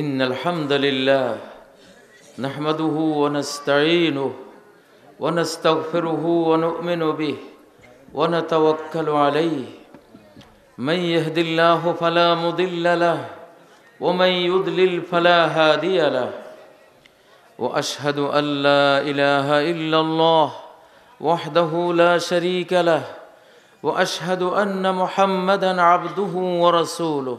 إن الحمد لله نحمده ونستعينه ونستغفره ونؤمن به ونتوكل عليه من يهد الله فلا مضل له ومن يضلل فلا هادي له وأشهد أن لا إله إلا الله وحده لا شريك له وأشهد أن محمدا عبده ورسوله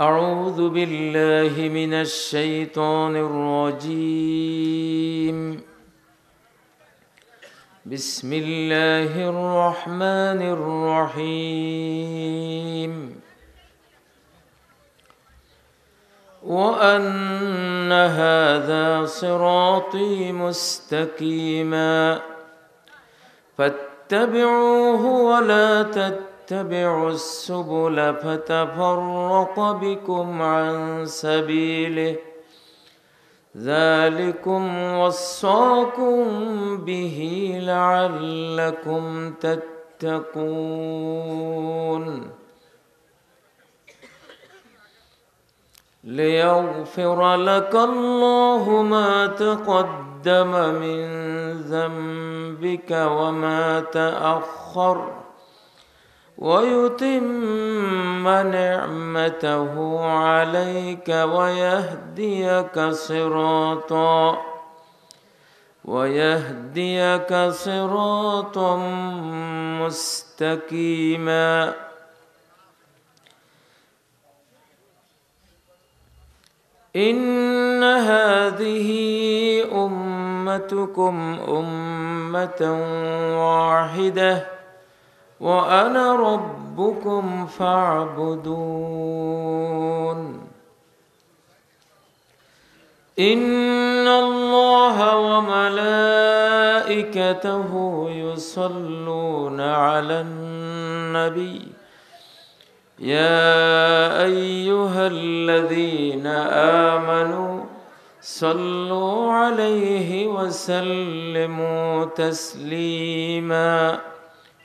أعوذ بالله من الشيطان الرجيم بسم الله الرحمن الرحيم وأن هذا صراطي مستقيما فاتبعوه ولا تتبعوه تتبعوا السبل فتفرق بكم عن سبيله ذلكم وصاكم به لعلكم تتقون ليغفر لك الله ما تقدم من ذنبك وما تأخر ويتم نعمته عليك ويهديك صراطا ويهديك صراطا مستقيما إن هذه أمتكم أمة واحدة وأنا ربكم فاعبدون إن الله وملائكته يصلون على النبي يا أيها الذين آمنوا صلوا عليه وسلموا تسليماً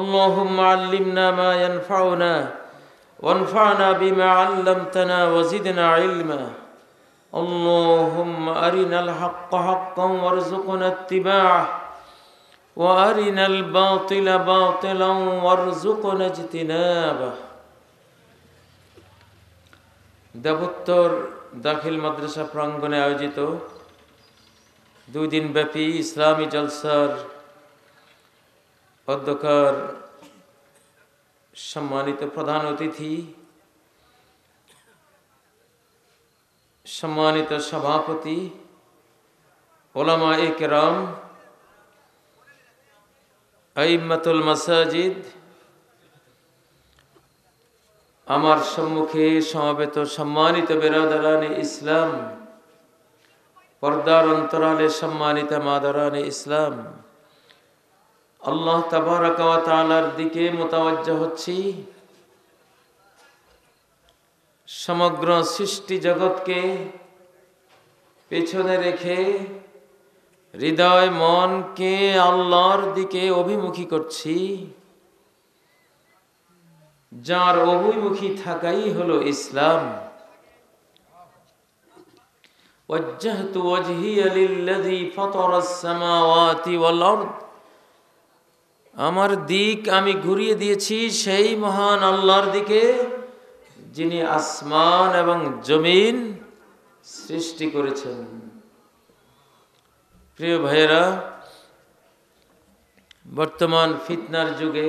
اللهم علمنا ما ينفعنا وانفعنا بما علمتنا وزدنا علما اللهم أرنا الحق حقا وارزقنا اتباعه وأرنا الباطل باطلا وارزقنا اجتنابه দেবোত্তর দাখিল মাদ্রাসা প্রাঙ্গণে আয়োজিত দুই দিন ব্যাপী ইসলামী জলসার অধ্যক্ষর সম্মানিত প্রধান অতিথি সম্মানিত সভাপতি ওলামা একরাম আইমাতুল মাসাজিদ আমার সম্মুখে সমাবেত সম্মানিত বেরাদারানে ইসলাম পর্দার অন্তরালে সম্মানিত মাদারানে ইসলাম আল্লাহ তালার দিকে মোতাবজ্জ হচ্ছি সমগ্র সৃষ্টি জগৎকে পেছনে রেখে হৃদয় মনকে আল্লাহর দিকে অভিমুখী করছি যার অভিমুখী থাকাই হল ইসলাম وجهت وجهي للذي فطر السماوات والأرض আমার দিক আমি ঘুরিয়ে দিয়েছি সেই মহান আল্লাহর দিকে যিনি আসমান এবং জমিন সৃষ্টি করেছেন প্রিয় ভাইয়েরা বর্তমান ফিতনার যুগে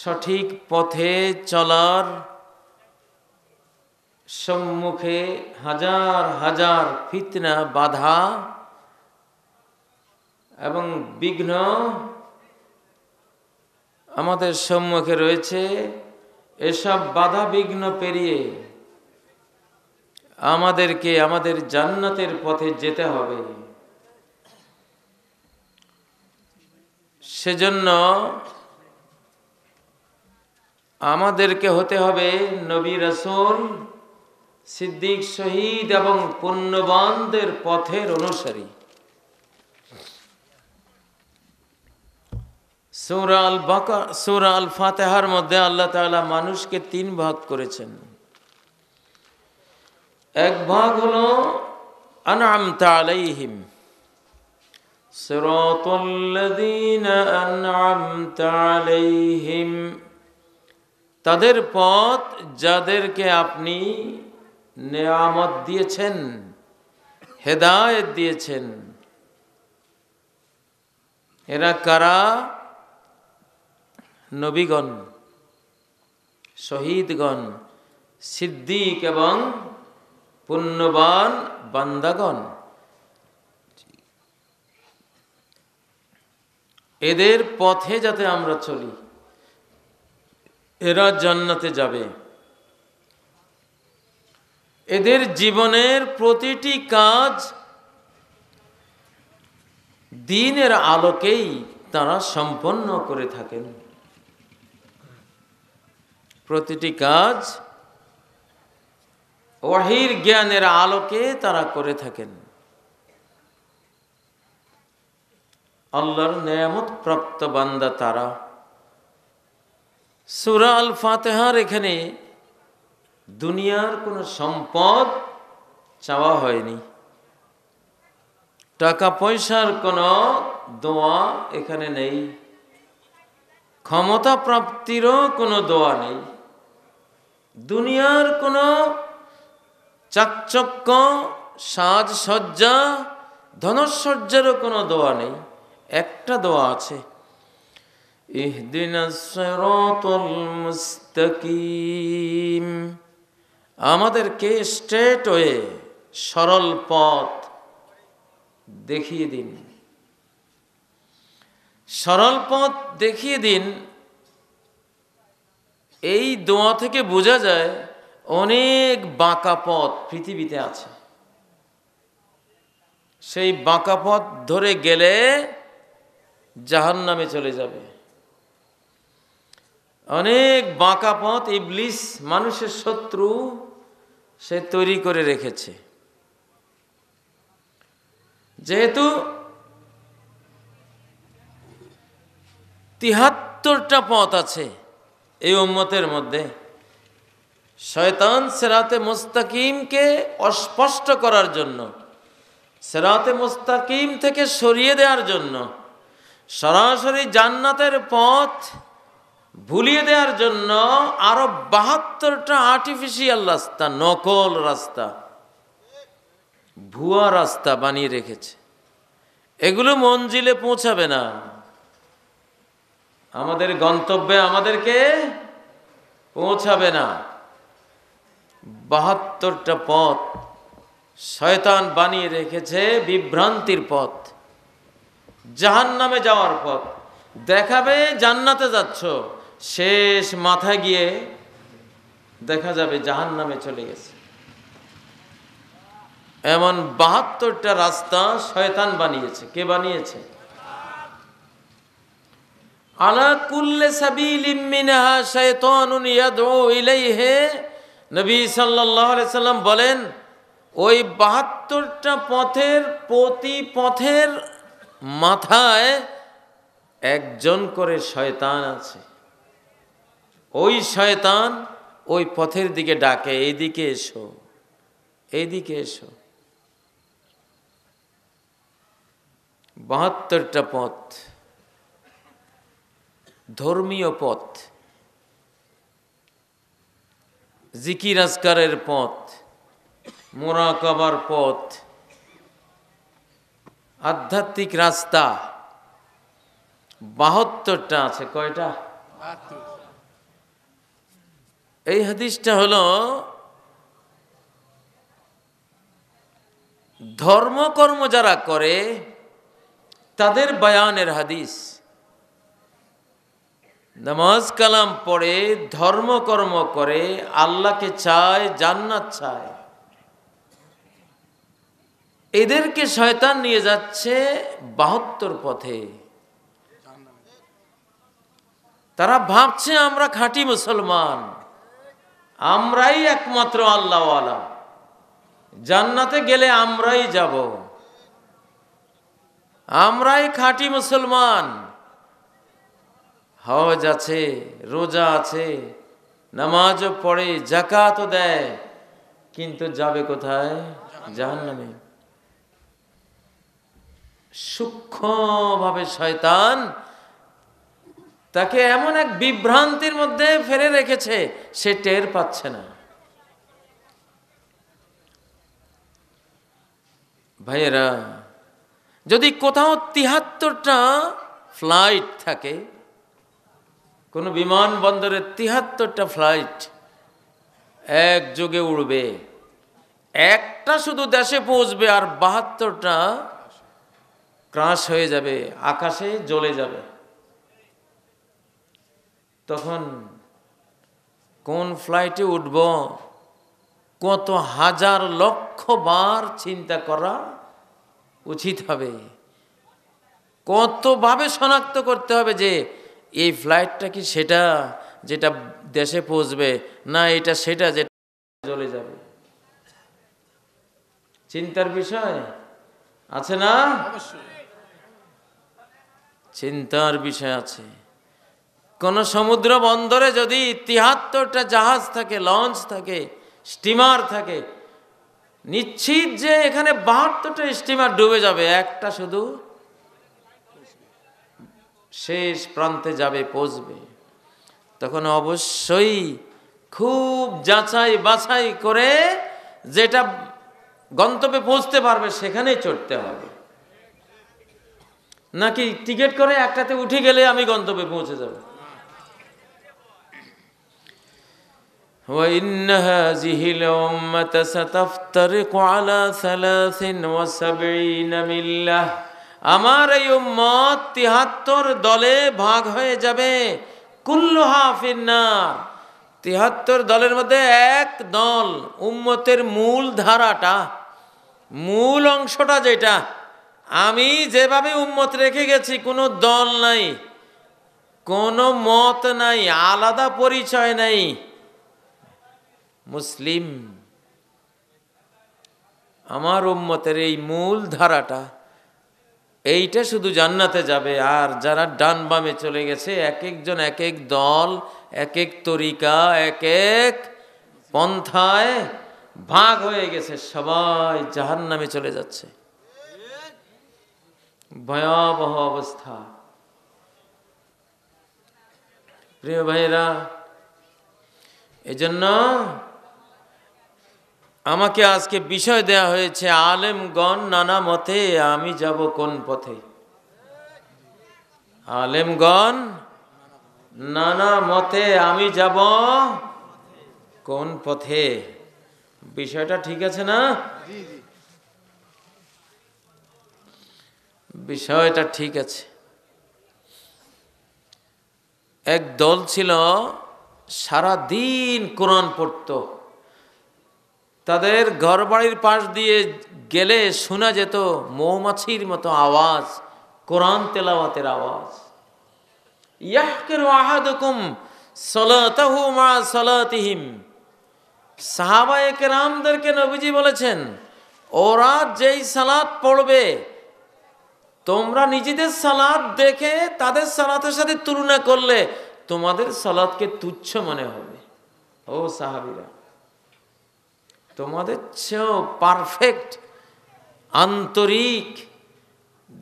সঠিক পথে চলার সম্মুখে হাজার হাজার ফিতনা বাধা এবং বিঘ্ন আমাদের সম্মুখে রয়েছে এসব বাধা বিঘ্ন পেরিয়ে আমাদেরকে আমাদের জান্নাতের পথে যেতে হবে সেজন্য আমাদেরকে হতে হবে নবী রসুল সিদ্দিক শহীদ এবং পুণ্যবানদের পথের অনুসারী সৌরা আল বাকা আল ফাতেহার মধ্যে আল্লাহ তালা মানুষকে তিন ভাগ করেছেন এক ভাগ হল আনআমতা আলাইহিম তাদের পথ যাদেরকে আপনি নেয়ামত দিয়েছেন হেদায়েত দিয়েছেন এরা কারা নবীগণ শহীদগণ সিদ্দিক এবং পুণ্যবান বান্দাগণ এদের পথে যাতে আমরা চলি এরা জান্নাতে যাবে এদের জীবনের প্রতিটি কাজ দিনের আলোকেই তারা সম্পন্ন করে থাকেন প্রতিটি কাজ ওয়াহির জ্ঞানের আলোকে তারা করে থাকেন আল্লাহর নিয়ামত প্রাপ্ত বান্দা তারা সুরা আল ফাতেহার এখানে দুনিয়ার কোনো সম্পদ চাওয়া হয়নি টাকা পয়সার কোনো দোয়া এখানে নেই ক্ষমতা প্রাপ্তিরও কোনো দোয়া নেই দুনিয়ার কোনো চাকচক্য সাজসজ্জা ধনসজ্জারও কোনো দোয়া নেই একটা দোয়া আছে আমাদেরকে স্ট্রেট ওয়ে সরল পথ দেখিয়ে দিন সরল পথ দেখিয়ে দিন এই দোয়া থেকে বোঝা যায় অনেক বাঁকা পথ পৃথিবীতে আছে সেই বাঁকা পথ ধরে গেলে জাহান নামে চলে যাবে অনেক বাঁকা পথ ইবলিস মানুষের শত্রু সে তৈরি করে রেখেছে যেহেতু তিহাত্তরটা পথ আছে এই উম্মতের মধ্যে শয়তান সেরাতে মোস্তাকিমকে অস্পষ্ট করার জন্য সেরাতে মোস্তাকিম থেকে সরিয়ে দেওয়ার জন্য সরাসরি জান্নাতের পথ ভুলিয়ে দেওয়ার জন্য আরো বাহাত্তরটা আর্টিফিশিয়াল রাস্তা নকল রাস্তা ভুয়া রাস্তা বানিয়ে রেখেছে এগুলো মঞ্জিলে পৌঁছাবে না আমাদের গন্তব্যে আমাদেরকে পৌঁছাবে না বাহাত্তরটা পথ শয়তান বানিয়ে রেখেছে বিভ্রান্তির পথ জাহান নামে যাওয়ার পথ দেখাবে জান্নাতে যাচ্ছ শেষ মাথা গিয়ে দেখা যাবে জাহান নামে চলে গেছে এমন বাহাত্তরটা রাস্তা শয়তান বানিয়েছে কে বানিয়েছে আলা কুল্লে সাবিলিম মিনহা শায়তানুন ইয়াদউ ইলাইহি নবী সাল্লাল্লাহু আলাইহি সাল্লাম বলেন ওই বাহাত্তরটা পথের প্রতি পথের মাথায় একজন করে শয়তান আছে ওই শয়তান ওই পথের দিকে ডাকে এইদিকে এসো এইদিকে এসো বাহাত্তরটা পথ ধর্মীয় পথ জিকির আজকারের পথ মোরাকাবার পথ আধ্যাত্মিক রাস্তা বাহাত্তরটা আছে কয়টা এই হাদিসটা হল ধর্মকর্ম যারা করে তাদের বায়ানের হাদিস নামাজ কালাম পড়ে ধর্মকর্ম করে আল্লাহকে চায় জান্নাত চায় এদেরকে শয়তান নিয়ে যাচ্ছে বাহাত্তর পথে তারা ভাবছে আমরা খাঁটি মুসলমান আমরাই একমাত্র আল্লাহওয়ালা জান্নাতে গেলে আমরাই যাব আমরাই খাঁটি মুসলমান হজ আছে রোজা আছে নামাজও পড়ে জাকাতও দেয় কিন্তু যাবে কোথায় জাহান নামে সূক্ষ্মভাবে শয়তান তাকে এমন এক বিভ্রান্তির মধ্যে ফেলে রেখেছে সে টের পাচ্ছে না ভাইয়েরা যদি কোথাও তিহাত্তরটা ফ্লাইট থাকে কোনো বিমানবন্দরের তিহাত্তরটা ফ্লাইট একযোগে উড়বে একটা শুধু দেশে পৌঁছবে আর বাহাত্তরটা ক্রাশ হয়ে যাবে আকাশে জ্বলে যাবে তখন কোন ফ্লাইটে উঠব কত হাজার লক্ষ বার চিন্তা করা উচিত হবে কতভাবে শনাক্ত করতে হবে যে এই ফ্লাইটটা কি সেটা যেটা দেশে পৌঁছবে না এটা সেটা যেটা চলে যাবে চিন্তার বিষয় আছে না চিন্তার বিষয় আছে কোন সমুদ্র বন্দরে যদি তিহাত্তরটা জাহাজ থাকে লঞ্চ থাকে স্টিমার থাকে নিশ্চিত যে এখানে বাহাত্তরটা স্টিমার ডুবে যাবে একটা শুধু শেষ প্রান্তে যাবে পৌঁছবে তখন অবশ্যই খুব যাচাই বাছাই করে যেটা গন্তব্যে পৌঁছতে পারবে সেখানেই চড়তে হবে নাকি টিকিট করে একটাতে উঠে গেলে আমি গন্তব্যে পৌঁছে যাব وإن هذه الأمة ستفترق على ثلاث وسبعين مِلَّةٍ আমার এই উম্মত তিহাত্তর দলে ভাগ হয়ে যাবে কুল্লোহা ফিন্নার তিহাত্তর দলের মধ্যে এক দল উম্মতের মূল ধারাটা মূল অংশটা যেটা আমি যেভাবে উম্মত রেখে গেছি কোনো দল নাই কোনো মত নাই আলাদা পরিচয় নাই মুসলিম আমার উম্মতের এই মূল ধারাটা এইটা শুধু জান্নাতে যাবে আর যারা ডান বামে চলে গেছে এক একজন এক এক দল এক এক তরিকা এক এক পন্থায় ভাগ হয়ে গেছে সবাই জাহান নামে চলে যাচ্ছে ভয়াবহ অবস্থা প্রিয় ভাইরা এজন্য আমাকে আজকে বিষয় দেয়া হয়েছে আলেমগণ নানা মতে আমি যাব কোন পথে আলেমগণ নানা মতে আমি যাব কোন পথে বিষয়টা ঠিক আছে না বিষয়টা ঠিক আছে এক দল ছিল সারা দিন কোরআন পড়তো তাদের ঘরবাড়ির পাশ দিয়ে গেলে শোনা যেত মৌমাছির মতো আওয়াজ কোরআন তেলাওয়াতের আওয়াজ ইয়াহকের আহাদকুম সলাতাহু মা সলাতিহিম সাহাবায়কে রামদেরকে নবীজি বলেছেন ওরা যেই সালাদ পড়বে তোমরা নিজেদের সালাদ দেখে তাদের সালাতের সাথে তুলনা করলে তোমাদের সালাদকে তুচ্ছ মনে হবে ও সাহাবিরা তোমাদের চেয়েও পারফেক্ট আন্তরিক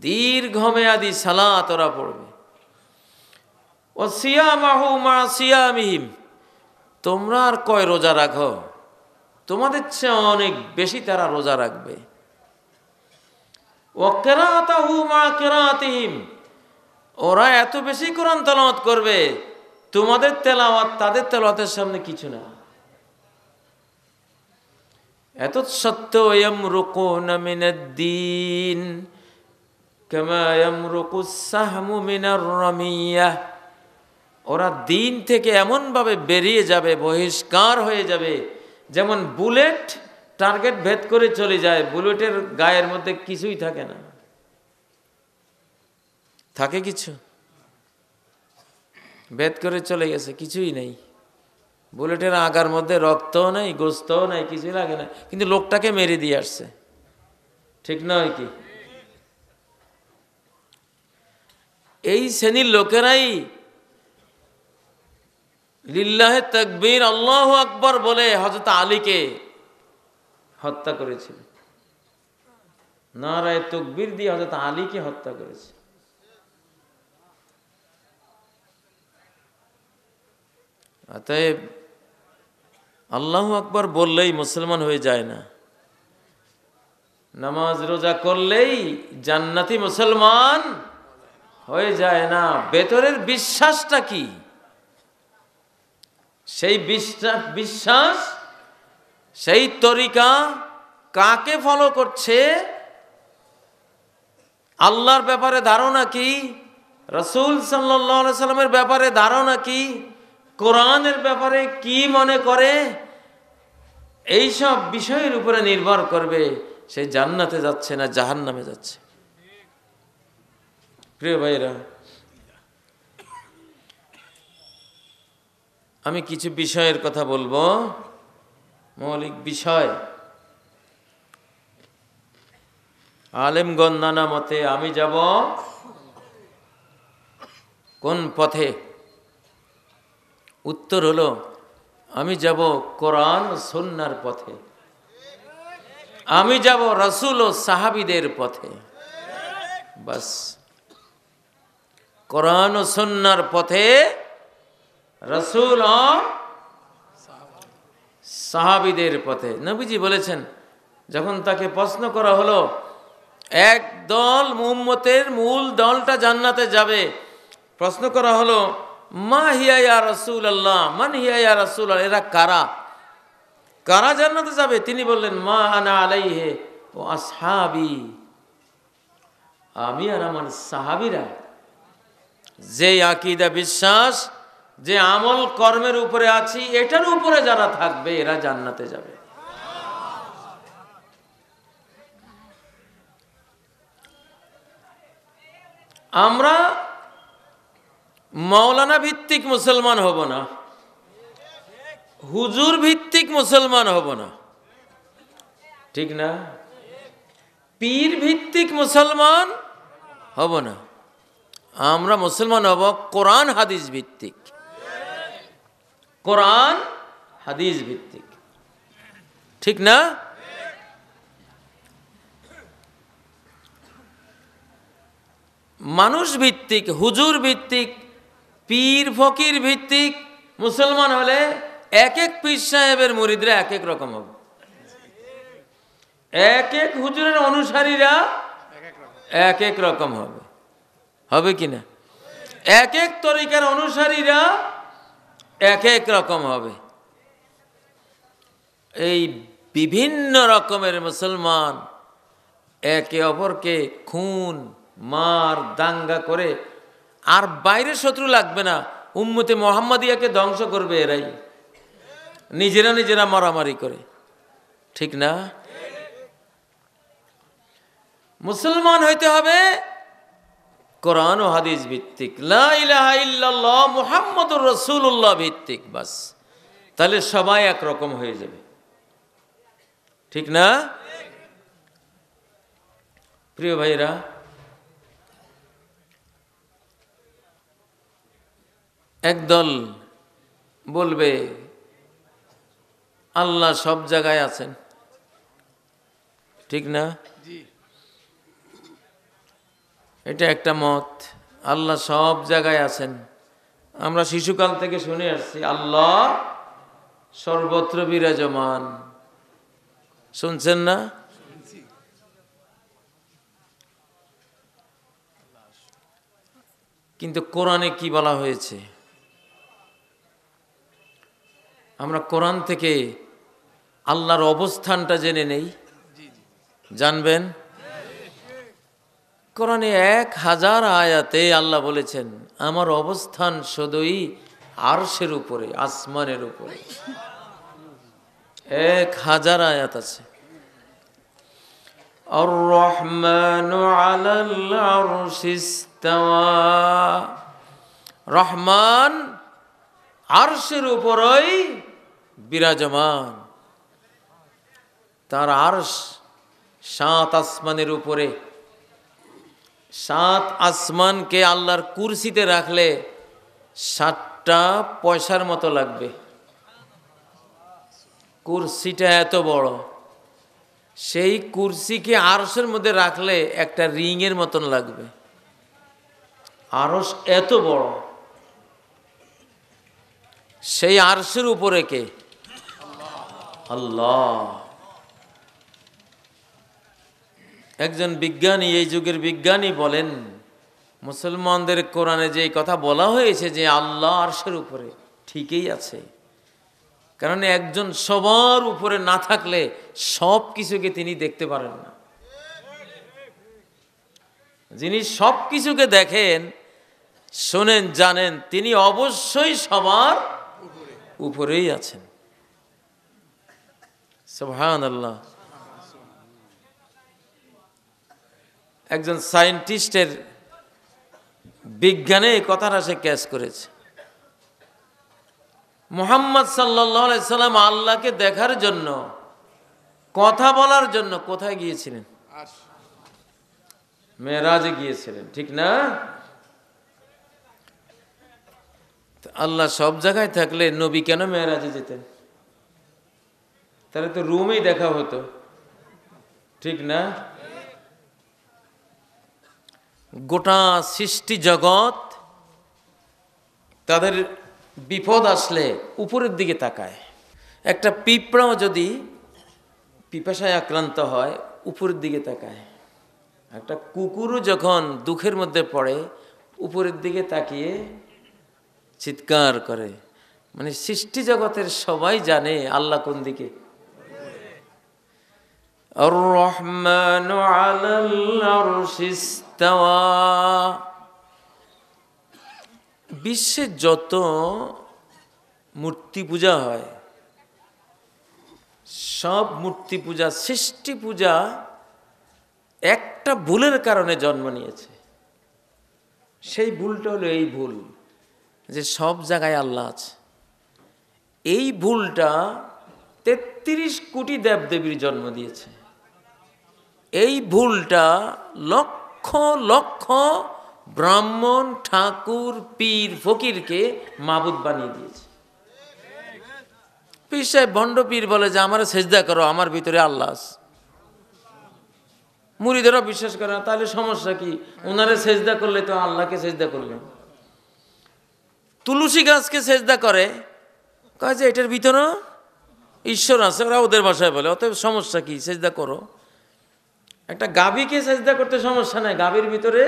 দীর্ঘমেয়াদী সালা তোরা পড়বে ও সিয়ামাহু মা সিয়ামিহিম তোমরা আর কয় রোজা রাখো তোমাদের চেয়ে অনেক বেশি তারা রোজা রাখবে ও কেরাতাহু মা কেরাতিহিম ওরা এত বেশি কোরআন তেলাওয়াত করবে তোমাদের তেলাওয়াত তাদের তেলাওয়াতের সামনে কিছু না এত এতসত্ত্বয়মরুকুনমিনদ্দিন কেমায়মরুকুসাহমুমিনারমিয়া ওরা দিন থেকে এমনভাবে বেরিয়ে যাবে বহিষ্কার হয়ে যাবে যেমন বুলেট টার্গেট ভেদ করে চলে যায় বুলেটের গায়ের মধ্যে কিছুই থাকে না থাকে কিছু ভেদ করে চলে গেছে কিছুই নেই বুলেটের আগার মধ্যে রক্তও নেই গোস্তও নেই কিছুই লাগে না কিন্তু লোকটাকে মেরে দিয়ে আসছে ঠিক নয় কি এই শ্রেণীর লোকেরাই লিল্লাহে তকবীর আল্লাহ আকবর বলে হজরত আলীকে হত্যা করেছিল নারায় তকবীর দিয়ে হজরত আলীকে হত্যা করেছে অতএব আল্লাহ আকবার বললেই মুসলমান হয়ে যায় না নামাজ রোজা করলেই জান্নাতি মুসলমান হয়ে যায় না ভেতরের বিশ্বাসটা কি সেই বিশ্বাস বিশ্বাস সেই তরিকা কাকে ফলো করছে আল্লাহর ব্যাপারে ধারণা কি রসুল সাল্লাহ সাল্লামের ব্যাপারে ধারণা কি কোরআনের ব্যাপারে কি মনে করে এই সব বিষয়ের উপরে নির্ভর করবে সে জান্নাতে যাচ্ছে না জাহান নামে যাচ্ছে প্রিয় ভাইরা আমি কিছু বিষয়ের কথা বলবো মৌলিক বিষয় আলেমগঞ্জ নানা মতে আমি যাব কোন পথে উত্তর হলো আমি যাব কোরআন সন্ন্যার পথে আমি যাব রসুল ও সাহাবিদের পথে বাস কোরআন ও সন্ন্যার পথে রসুল ও সাহাবিদের পথে নবীজি বলেছেন যখন তাকে প্রশ্ন করা হলো এক দল মুম্মতের মূল দলটা জান্নাতে যাবে প্রশ্ন করা হলো মা হিয়া ইয়া রসুল আল্লাহ মান হিয়া ইয়া রসুল এরা কারা কারা জান্নাতে যাবে তিনি বললেন মা আনা আলাইহে ও আসহাবি আমি আর আমার সাহাবিরা যে আকিদা বিশ্বাস যে আমল কর্মের উপরে আছি এটার উপরে যারা থাকবে এরা জান্নাতে যাবে আমরা মাওলানা ভিত্তিক মুসলমান হব না হুজুর ভিত্তিক মুসলমান হব না ঠিক না পীর ভিত্তিক মুসলমান হব না আমরা মুসলমান হব কোরআন হাদিস ভিত্তিক কোরআন হাদিস ভিত্তিক ঠিক না মানুষ ভিত্তিক হুজুর ভিত্তিক পীর ফকির ভিত্তিক মুসলমান হলে এক এক পীর সাহেবের মুরিদরা এক এক রকম হবে এক এক হুজুরের অনুসারীরা এক এক রকম হবে হবে কি না এক এক তরিকার অনুসারীরা এক এক রকম হবে এই বিভিন্ন রকমের মুসলমান একে অপরকে খুন মার দাঙ্গা করে আর বাইরের শত্রু লাগবে না উম্মতে মোহাম্মদিয়াকে ধ্বংস করবে এরাই নিজেরা নিজেরা মারামারি করে ঠিক না মুসলমান হইতে হবে কোরআন ও হাদিস ভিত্তিক রসুল রসুল্লাহ ভিত্তিক বাস তাহলে সবাই একরকম হয়ে যাবে ঠিক না প্রিয় ভাইরা একদল বলবে আল্লাহ সব জায়গায় আছেন ঠিক না এটা একটা মত আল্লাহ সব জায়গায় আছেন আমরা শিশুকাল থেকে শুনে আসছি আল্লাহ সর্বত্র বিরাজমান শুনছেন না কিন্তু কোরআনে কি বলা হয়েছে আমরা কোরআন থেকে আল্লাহর অবস্থানটা জেনে নেই জানবেন কোরআনে এক হাজার আয়াতে আল্লাহ বলেছেন আমার অবস্থান শুধুই আরশের উপরে আসমানের উপরে এক হাজার আয়াত আছে রহমান আরশের উপরই বিরাজমান তার আর সাত আসমানের উপরে সাত আসমানকে আল্লাহর কুরসিতে রাখলে সাতটা পয়সার মতো লাগবে কুরসিটা এত বড় সেই কুরসিকে আরসের মধ্যে রাখলে একটা রিংয়ের মতন লাগবে আরস এত বড় সেই আরসের উপরে কে আল্লাহ একজন বিজ্ঞানী এই যুগের বিজ্ঞানী বলেন মুসলমানদের কোরআনে যে কথা বলা হয়েছে যে আল্লাহ আরশের উপরে ঠিকই আছে কারণ একজন সবার উপরে না থাকলে সব কিছুকে তিনি দেখতে পারেন না যিনি সব কিছুকে দেখেন শোনেন জানেন তিনি অবশ্যই সবার উপরেই আছেন একজন সায়েন্টিস্টের বিজ্ঞানে এই কথাটা সে ক্যাচ করেছে মোহাম্মদ সাল্লাম আল্লাহকে দেখার জন্য কথা বলার জন্য কোথায় গিয়েছিলেন মেয়েরাজে গিয়েছিলেন ঠিক না আল্লাহ সব জায়গায় থাকলে নবী কেন মেয়েরাজে যেতেন তাহলে তো রুমেই দেখা হতো ঠিক না গোটা সৃষ্টি জগৎ তাদের বিপদ আসলে উপরের দিকে তাকায় একটা পিঁপড়াও যদি পিপাসায় আক্রান্ত হয় উপরের দিকে তাকায় একটা কুকুরও যখন দুঃখের মধ্যে পড়ে উপরের দিকে তাকিয়ে চিৎকার করে মানে সৃষ্টি জগতের সবাই জানে আল্লাহ কোন দিকে الرحمن على العرش استوى বিশ্বে যত মূর্তি পূজা হয় সব মূর্তি পূজা সৃষ্টি পূজা একটা ভুলের কারণে জন্ম নিয়েছে সেই ভুলটা হলো এই ভুল যে সব জায়গায় আল্লাহ আছে এই ভুলটা তেত্রিশ কোটি দেবদেবীর জন্ম দিয়েছে এই ভুলটা লক্ষ লক্ষ ব্রাহ্মণ ঠাকুর পীর ফকিরকে মাবুদ বানিয়ে দিয়েছে পীর সাহেব ভণ্ড পীর বলে যে আমার সেজদা করো আমার ভিতরে আল্লাহ মুড়িদেরও বিশ্বাস করে না তাহলে সমস্যা কি ওনারে সেজদা করলে তো আল্লাহকে সেজদা করলেন তুলসী গাছকে সেজদা করে কয় যে এটার ভিতরেও ঈশ্বর আছে ওরা ওদের বাসায় বলে অতএব সমস্যা কি সেজদা করো একটা গাভীকে চেষ্টা করতে সমস্যা নাই গাভীর ভিতরে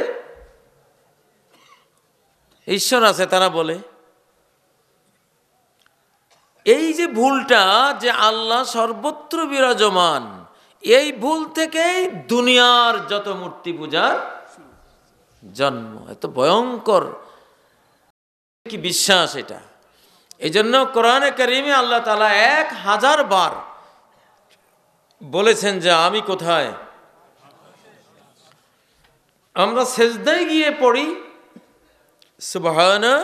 ঈশ্বর আছে তারা বলে এই যে ভুলটা যে আল্লাহ সর্বত্র বিরাজমান এই ভুল থেকেই দুনিয়ার যত মূর্তি পূজার জন্ম এত ভয়ঙ্কর কি বিশ্বাস এটা এই জন্য কোরআনে করিমে আল্লাহ তালা এক হাজার বার বলেছেন যে আমি কোথায় আমরা সেজদায় গিয়ে পড়ি সুবহানা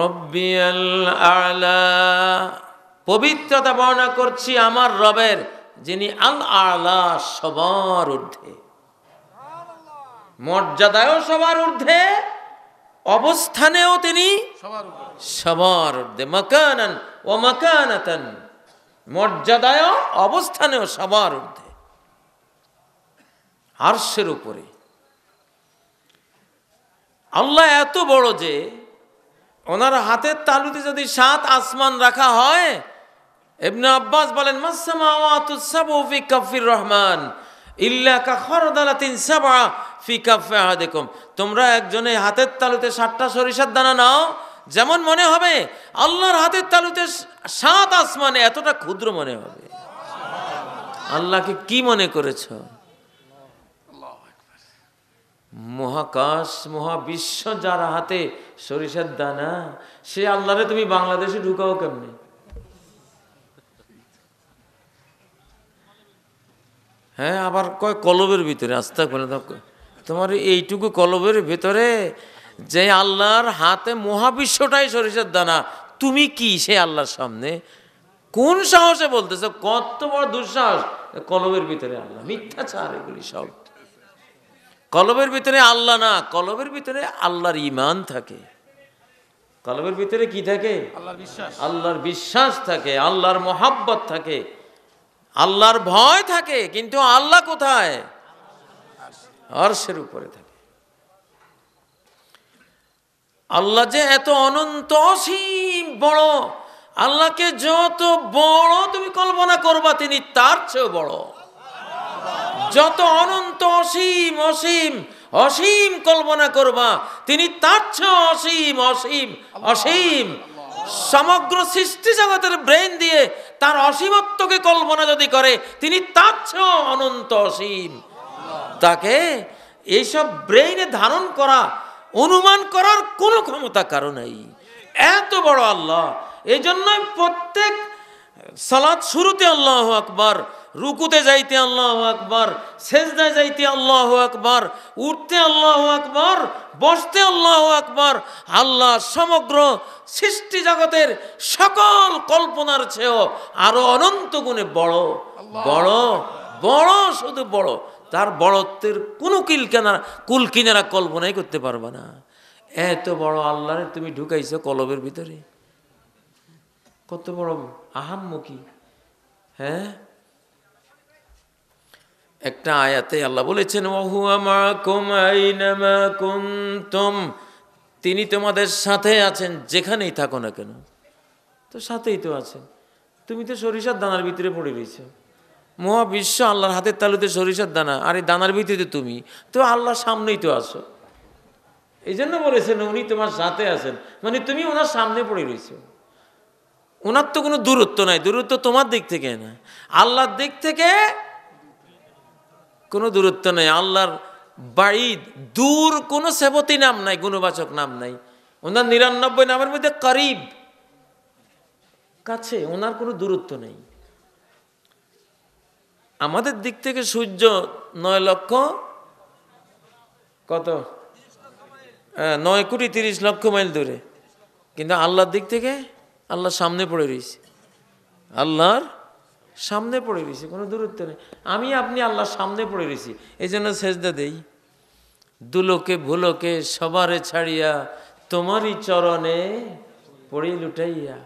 রব্বিয়াল আলা পবিত্রতা বর্ণনা করছি আমার রবের যিনি আল আলা সবার ঊর্ধ্বে মর্যাদায়ও সবার ঊর্ধ্বে অবস্থানেও তিনি সবার ঊর্ধ্বে মকানন ও মকানতন মর্যাদায় অবস্থানেও সবার ঊর্ধ্বে আরশের উপরে আল্লাহ এত বড় যে ওনার হাতের তালুতে যদি সাত আসমান রাখা হয় এবনে আব্বাস বলেন কাফির রহমান তোমরা একজনের হাতের তালুতে সাতটা সরিষার দানা নাও যেমন মনে হবে আল্লাহর হাতের তালুতে সাত আসমানে এতটা ক্ষুদ্র মনে হবে আল্লাহকে কি মনে করেছো মহাকাশ মহাবিশ্ব যার হাতে সরিষার দানা সে আল্লাহরে তুমি বাংলাদেশে ঢুকাও কেমনি হ্যাঁ আবার কয় কলবের ভিতরে আস্তা করে তোমার এইটুকু কলবের ভিতরে যে আল্লাহর হাতে মহাবিশ্বটাই সরিষার দানা তুমি কি সে আল্লাহর সামনে কোন সাহসে বলতেছ কত বড় দুঃসাহস কলবের ভিতরে আল্লাহ মিথ্যা ছাড় এগুলি সব কলবের ভিতরে আল্লাহ না কলবের ভিতরে আল্লাহর ইমান থাকে কলবের ভিতরে কি থাকে আল্লাহর বিশ্বাস থাকে আল্লাহর মোহাব্বত থাকে আল্লাহর ভয় থাকে কিন্তু আল্লাহ কোথায় হর্ষের উপরে থাকে আল্লাহ যে এত অনন্ত অসীম বড় আল্লাহকে যত বড় তুমি কল্পনা করবা তিনি তার চেয়েও বড় যত অনন্ত অসীম অসীম অসীম কল্পনা করবা তিনি তার অসীম অসীম অসীম সমগ্র সৃষ্টি জগতের ব্রেন দিয়ে তার অসীমত্বকে কল্পনা যদি করে তিনি তার অনন্ত অসীম তাকে এইসব ব্রেইনে ধারণ করা অনুমান করার কোনো ক্ষমতা কারো নেই এত বড় আল্লাহ এই জন্যই প্রত্যেক সালাদ শুরুতে আল্লাহ আকবর রুকুতে যাইতে আল্লাহ আকবর সেজদায় যাইতে আল্লাহ আকবর উঠতে আল্লাহ আকবর বসতে আল্লাহ আকবর আল্লাহ সমগ্র সৃষ্টি জগতের সকল কল্পনার চেয়েও আরো অনন্ত গুণে বড় বড় বড় শুধু বড় তার বড়ত্বের কোনো কিল কেনারা কুল কিনারা কল্পনাই করতে পারবে না এত বড় আল্লাহরে তুমি ঢুকাইছো কলবের ভিতরে কত বড় আহাম্মুখী হ্যাঁ একটা আয়াতে আল্লাহ বলেছেন তিনি তোমাদের সাথে আছেন যেখানেই থাকো না কেন তো সাথেই তো আছেন তুমি তো সরিষার দানার ভিতরে পড়ে রয়েছ মহাবিশ্ব আল্লাহর হাতের তালুতে সরিষার দানা আর এই দানার ভিতরে তুমি তো আল্লাহর সামনেই তো আসো এই জন্য বলেছেন উনি তোমার সাথে আছেন মানে তুমি ওনার সামনে পড়ে রয়েছো ওনার তো কোনো দূরত্ব নাই দূরত্ব তোমার দিক থেকে না আল্লাহর দিক থেকে কোনো দূরত্ব নেই আল্লাহর বাড়ি দূর কোনো সেবতী নাম নাই গুণবাচক নাম নাই ওনার নিরানব্বই নামের মধ্যে করিব কাছে ওনার কোনো দূরত্ব নেই আমাদের দিক থেকে সূর্য নয় লক্ষ কত নয় কোটি তিরিশ লক্ষ মাইল দূরে কিন্তু আল্লাহর দিক থেকে আল্লাহ সামনে পড়ে রয়েছে আল্লাহর সামনে পড়ে রয়েছি কোনো দূরত্ব নেই আমি আপনি আল্লাহ সামনে পড়ে রয়েছি এই জন্য সেজদা দেই দুলোকে ভুলোকে সবারে ছাড়িয়া তোমারই চরণে পড়ে লুটাইয়া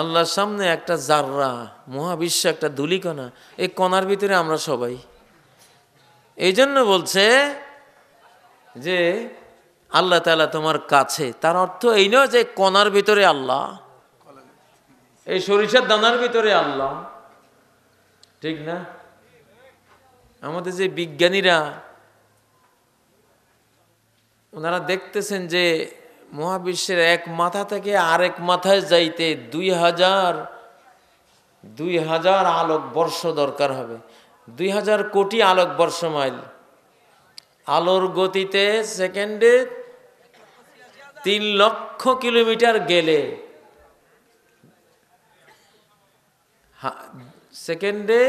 আল্লাহর সামনে একটা জাররা মহাবিশ্ব একটা ধুলিকণা এই কণার ভিতরে আমরা সবাই এই জন্য বলছে যে আল্লাহ তালা তোমার কাছে তার অর্থ এই নয় যে কণার ভিতরে আল্লাহ এই সরিষার দানার ভিতরে আল্লাহ ঠিক না আমাদের যে বিজ্ঞানীরা ওনারা দেখতেছেন যে মহাবিশ্বের এক মাথা থেকে আরেক মাথায় যাইতে দুই হাজার দুই হাজার আলোক বর্ষ দরকার হবে দুই হাজার কোটি আলোক বর্ষ মাইল আলোর গতিতে সেকেন্ডে তিন লক্ষ কিলোমিটার গেলে সেকেন্ডে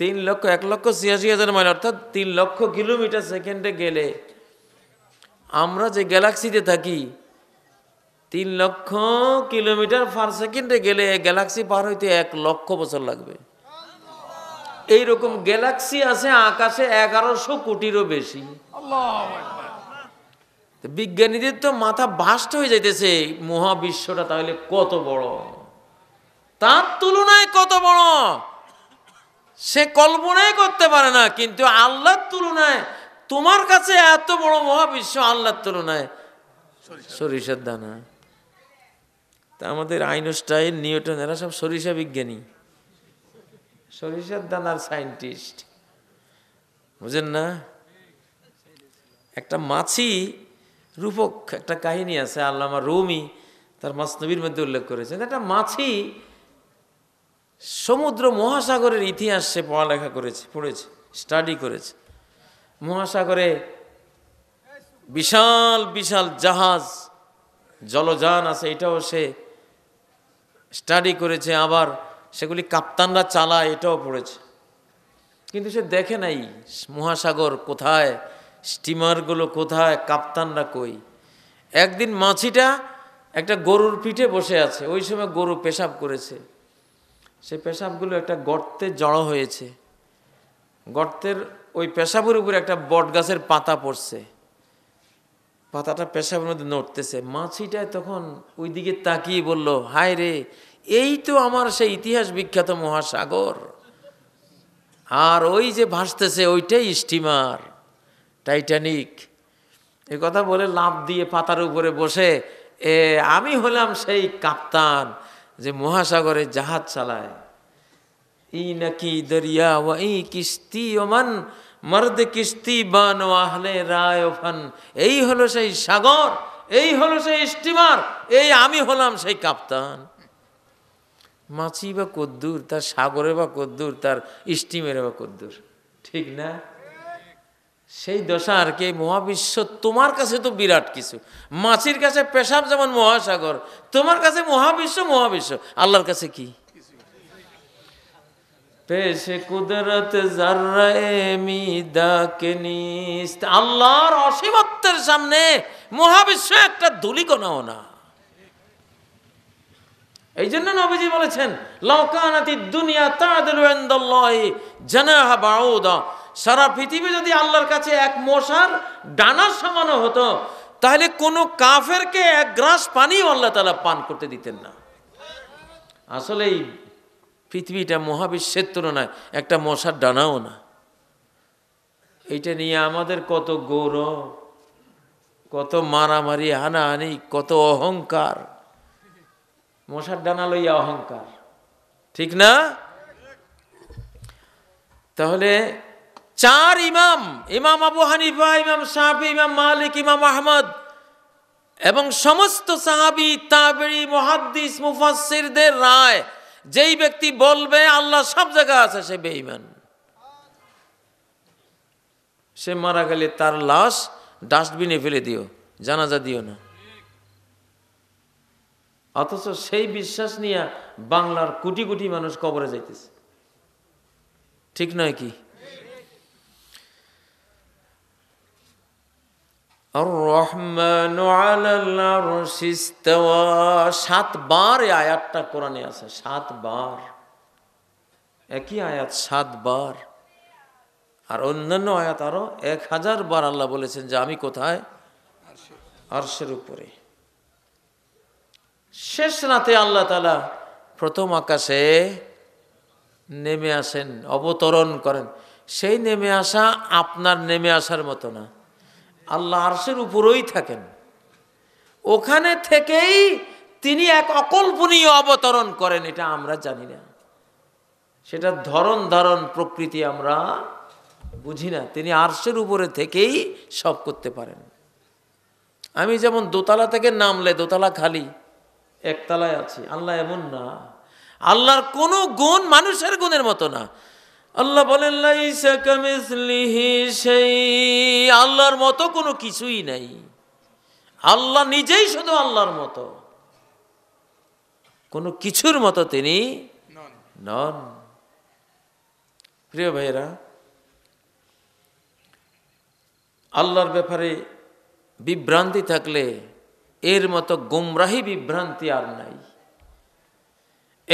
তিন লক্ষ এক লক্ষ ছিয়াশি হাজার মাইল অর্থাৎ তিন লক্ষ কিলোমিটার সেকেন্ডে গেলে আমরা যে গ্যালাক্সিতে থাকি তিন লক্ষ কিলোমিটার পার সেকেন্ডে গেলে গ্যালাক্সি পার হইতে এক লক্ষ বছর লাগবে এইরকম গ্যালাক্সি আছে আকাশে এগারোশো কোটিরও বেশি বিজ্ঞানীদের তো মাথা ভাস্ট হয়ে যাইতেছে মহাবিশ্বটা তাহলে কত বড় তার তুলনায় কত বড় সে কল্পনাই করতে পারে না কিন্তু আল্লাহর তুলনায় তোমার কাছে এত বড় মহাবিশ্ব আল্লাহর তুলনায় সরিষার দানা তা আমাদের আইনস্টাইন নিউটন এরা সব সরিষা বিজ্ঞানী সরিষার দানার সায়েন্টিস্ট বুঝেন না একটা মাছি রূপক একটা কাহিনী আছে আল্লামা রুমি তার মাসনবীর মধ্যে উল্লেখ করেছেন একটা মাছি সমুদ্র মহাসাগরের ইতিহাস সে পড়ালেখা করেছে পড়েছে স্টাডি করেছে মহাসাগরে বিশাল বিশাল জাহাজ জলযান আছে এটাও সে স্টাডি করেছে আবার সেগুলি কাপ্তানরা চালায় এটাও পড়েছে কিন্তু সে দেখে নাই মহাসাগর কোথায় স্টিমারগুলো কোথায় কাপ্তানরা কই একদিন মাছিটা একটা গরুর পিঠে বসে আছে ওই সময় গরু পেশাব করেছে সেই পেশাবগুলো একটা গর্তে জড়ো হয়েছে গর্তের ওই পেশাবের উপরে একটা বট গাছের পাতা পড়ছে পাতাটা পেশাবের মধ্যে নড়তেছে মাছিটায় তখন ওই দিকে তাকিয়ে বলল হায় রে এই তো আমার সেই ইতিহাস বিখ্যাত মহাসাগর আর ওই যে ভাসতেছে ওইটাই স্টিমার টাইটানিক এ কথা বলে লাভ দিয়ে পাতার উপরে বসে এ আমি হলাম সেই কাপ্তান যে মহাসাগরে জাহাজ চালায় ই নাকি দরিয়া ও ই কিস্তি ওমান মর্দ কিস্তি বান ও আহলে রায় ওফান এই হলো সেই সাগর এই হলো সেই স্টিমার এই আমি হলাম সেই কাপ্তান মাছি বা কদ্দুর তার সাগরে বা কদ্দুর তার স্টিমের বা কদ্দুর ঠিক না সেই দশা আর কি মহাবিশ্ব তোমার কাছে তো বিরাট কিছু মাছির কাছে পেশাব যেমন মহাসাগর তোমার কাছে মহাবিশ্ব মহাবিশ্ব আল্লাহর কাছে কি পেশে কুদরত আল্লাহর অসীমত্বের সামনে মহাবিশ্ব একটা ধুলিকণাও না এই জন্য নবীজি বলেছেন লকানাতি দুনিয়া তাদের জানাহা বাউদা সারা পৃথিবী যদি আল্লাহর কাছে এক মশার ডানার সমানো হতো তাহলে কোনো কাফেরকে এক গ্রাস পানি আল্লাহ তালা পান করতে দিতেন না আসলে এই পৃথিবীটা মহাবিশ্বের তুলনায় একটা মশার ডানাও না এইটা নিয়ে আমাদের কত গৌরব কত মারামারি হানাহানি কত অহংকার মশার ডানা লইয়া অহংকার ঠিক না তাহলে চার ইমাম ইমাম আবু হানিফা ইমাম সাহাবি ইমাম মালিক ইমাম আহমদ এবং সমস্ত সাহাবি তাবি মহাদ্দিস মুফাসিরদের রায় যেই ব্যক্তি বলবে আল্লাহ সব জায়গা আছে সে বেইমান সে মারা গেলে তার লাশ ডাস্টবিনে ফেলে দিও জানাজা দিও না অথচ সেই বিশ্বাস নিয়ে বাংলার কোটি কোটি মানুষ কবরে যাইতেছে ঠিক নয় কি সাতবার এই আয়াতটা কোরআনে আছে সাতবার একই আয়াত সাতবার আর অন্যান্য আয়াত আরো এক হাজার বার আল্লাহ বলেছেন যে আমি কোথায় আরশের উপরে শেষ রাতে আল্লাহ তালা প্রথম আকাশে নেমে আসেন অবতরণ করেন সেই নেমে আসা আপনার নেমে আসার মতো না আল্লাহ আরশের উপরেই থাকেন ওখানে থেকেই তিনি এক অকল্পনীয় অবতরণ করেন এটা আমরা জানি না সেটা ধরন ধারণ প্রকৃতি আমরা বুঝি না তিনি আরশের উপরে থেকেই সব করতে পারেন আমি যেমন দোতলা থেকে নামলে দোতলা খালি একতলায় আছি আল্লাহ এমন না আল্লাহর কোনো গুণ মানুষের গুণের মতো না আল্লাহ বলেন সেই আল্লাহর মতো কোনো কিছুই নাই আল্লাহ নিজেই শুধু আল্লাহর মতো কোনো কিছুর মতো তিনি নন প্রিয় ভাইরা আল্লাহর ব্যাপারে বিভ্রান্তি থাকলে এর মতো গুমরাহি বিভ্রান্তি আর নাই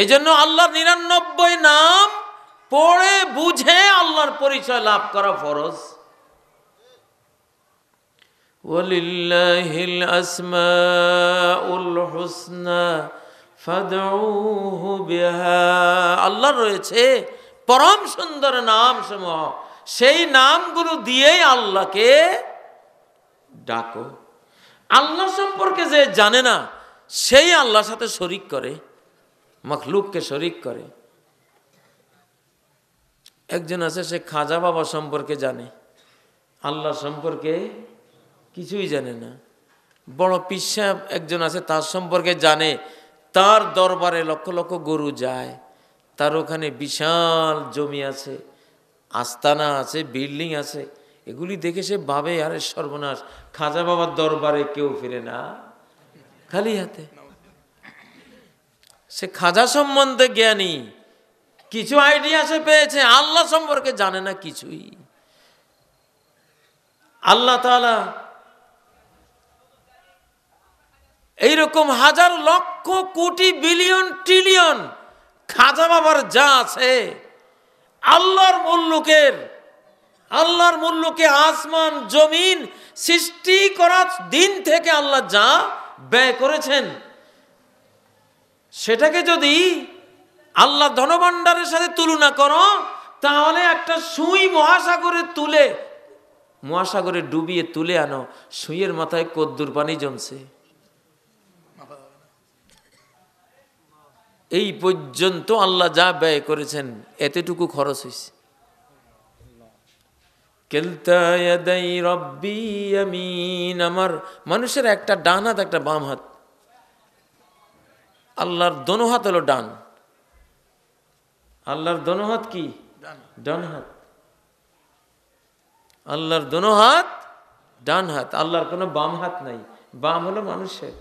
এজন্য আল্লাহর নিরানব্বই নাম পড়ে বুঝে আল্লাহর পরিচয় লাভ করা ফরজ ولله الأسماء الحسنى فادعوه بها আল্লাহ রয়েছে পরম সুন্দর নাম সমূহ সেই নামগুলো দিয়েই আল্লাহকে ডাকো আল্লাহ সম্পর্কে যে জানে না সেই আল্লাহর সাথে শরিক করে মখলুককে শরিক করে একজন আছে সে খাজা বাবা সম্পর্কে জানে আল্লাহ সম্পর্কে কিছুই জানে না বড় পিসা একজন আছে তার সম্পর্কে জানে তার দরবারে লক্ষ লক্ষ গরু যায় তার ওখানে বিশাল জমি আছে আস্তানা আছে বিল্ডিং আছে এগুলি দেখে সে ভাবে আরে সর্বনাশ খাজা বাবার দরবারে কেউ ফিরে না খালি হাতে সে খাজা সম্বন্ধে জ্ঞানী কিছু আইডিয়া সে পেয়েছে আল্লাহ সম্পর্কে জানে না কিছুই আল্লাহ এই এইরকম হাজার লক্ষ কোটি বিলিয়ন ট্রিলিয়ন খাজা বাবার যা আছে আল্লাহর মুল্লুকের আল্লাহর মুল্লুকে আসমান জমিন সৃষ্টি করার দিন থেকে আল্লাহ যা ব্যয় করেছেন সেটাকে যদি আল্লাহ ধনভাণ্ডারের সাথে তুলনা করো তাহলে একটা সুই মহাসাগরে তুলে মহাসাগরে ডুবিয়ে তুলে আনো সুইয়ের মাথায় কদ্দুর পানি জমছে এই পর্যন্ত আল্লাহ যা ব্যয় করেছেন এতটুকু খরচ হয়েছে আমার মানুষের একটা ডান হাত একটা বাম হাত আল্লাহর দোনো হাত হলো ডান আল্লাহর দনহাত কি ডান হাত আল্লাহর দনহাত ডান হাত আল্লাহর কোনো বাম হাত নাই বাম হলো মানুষের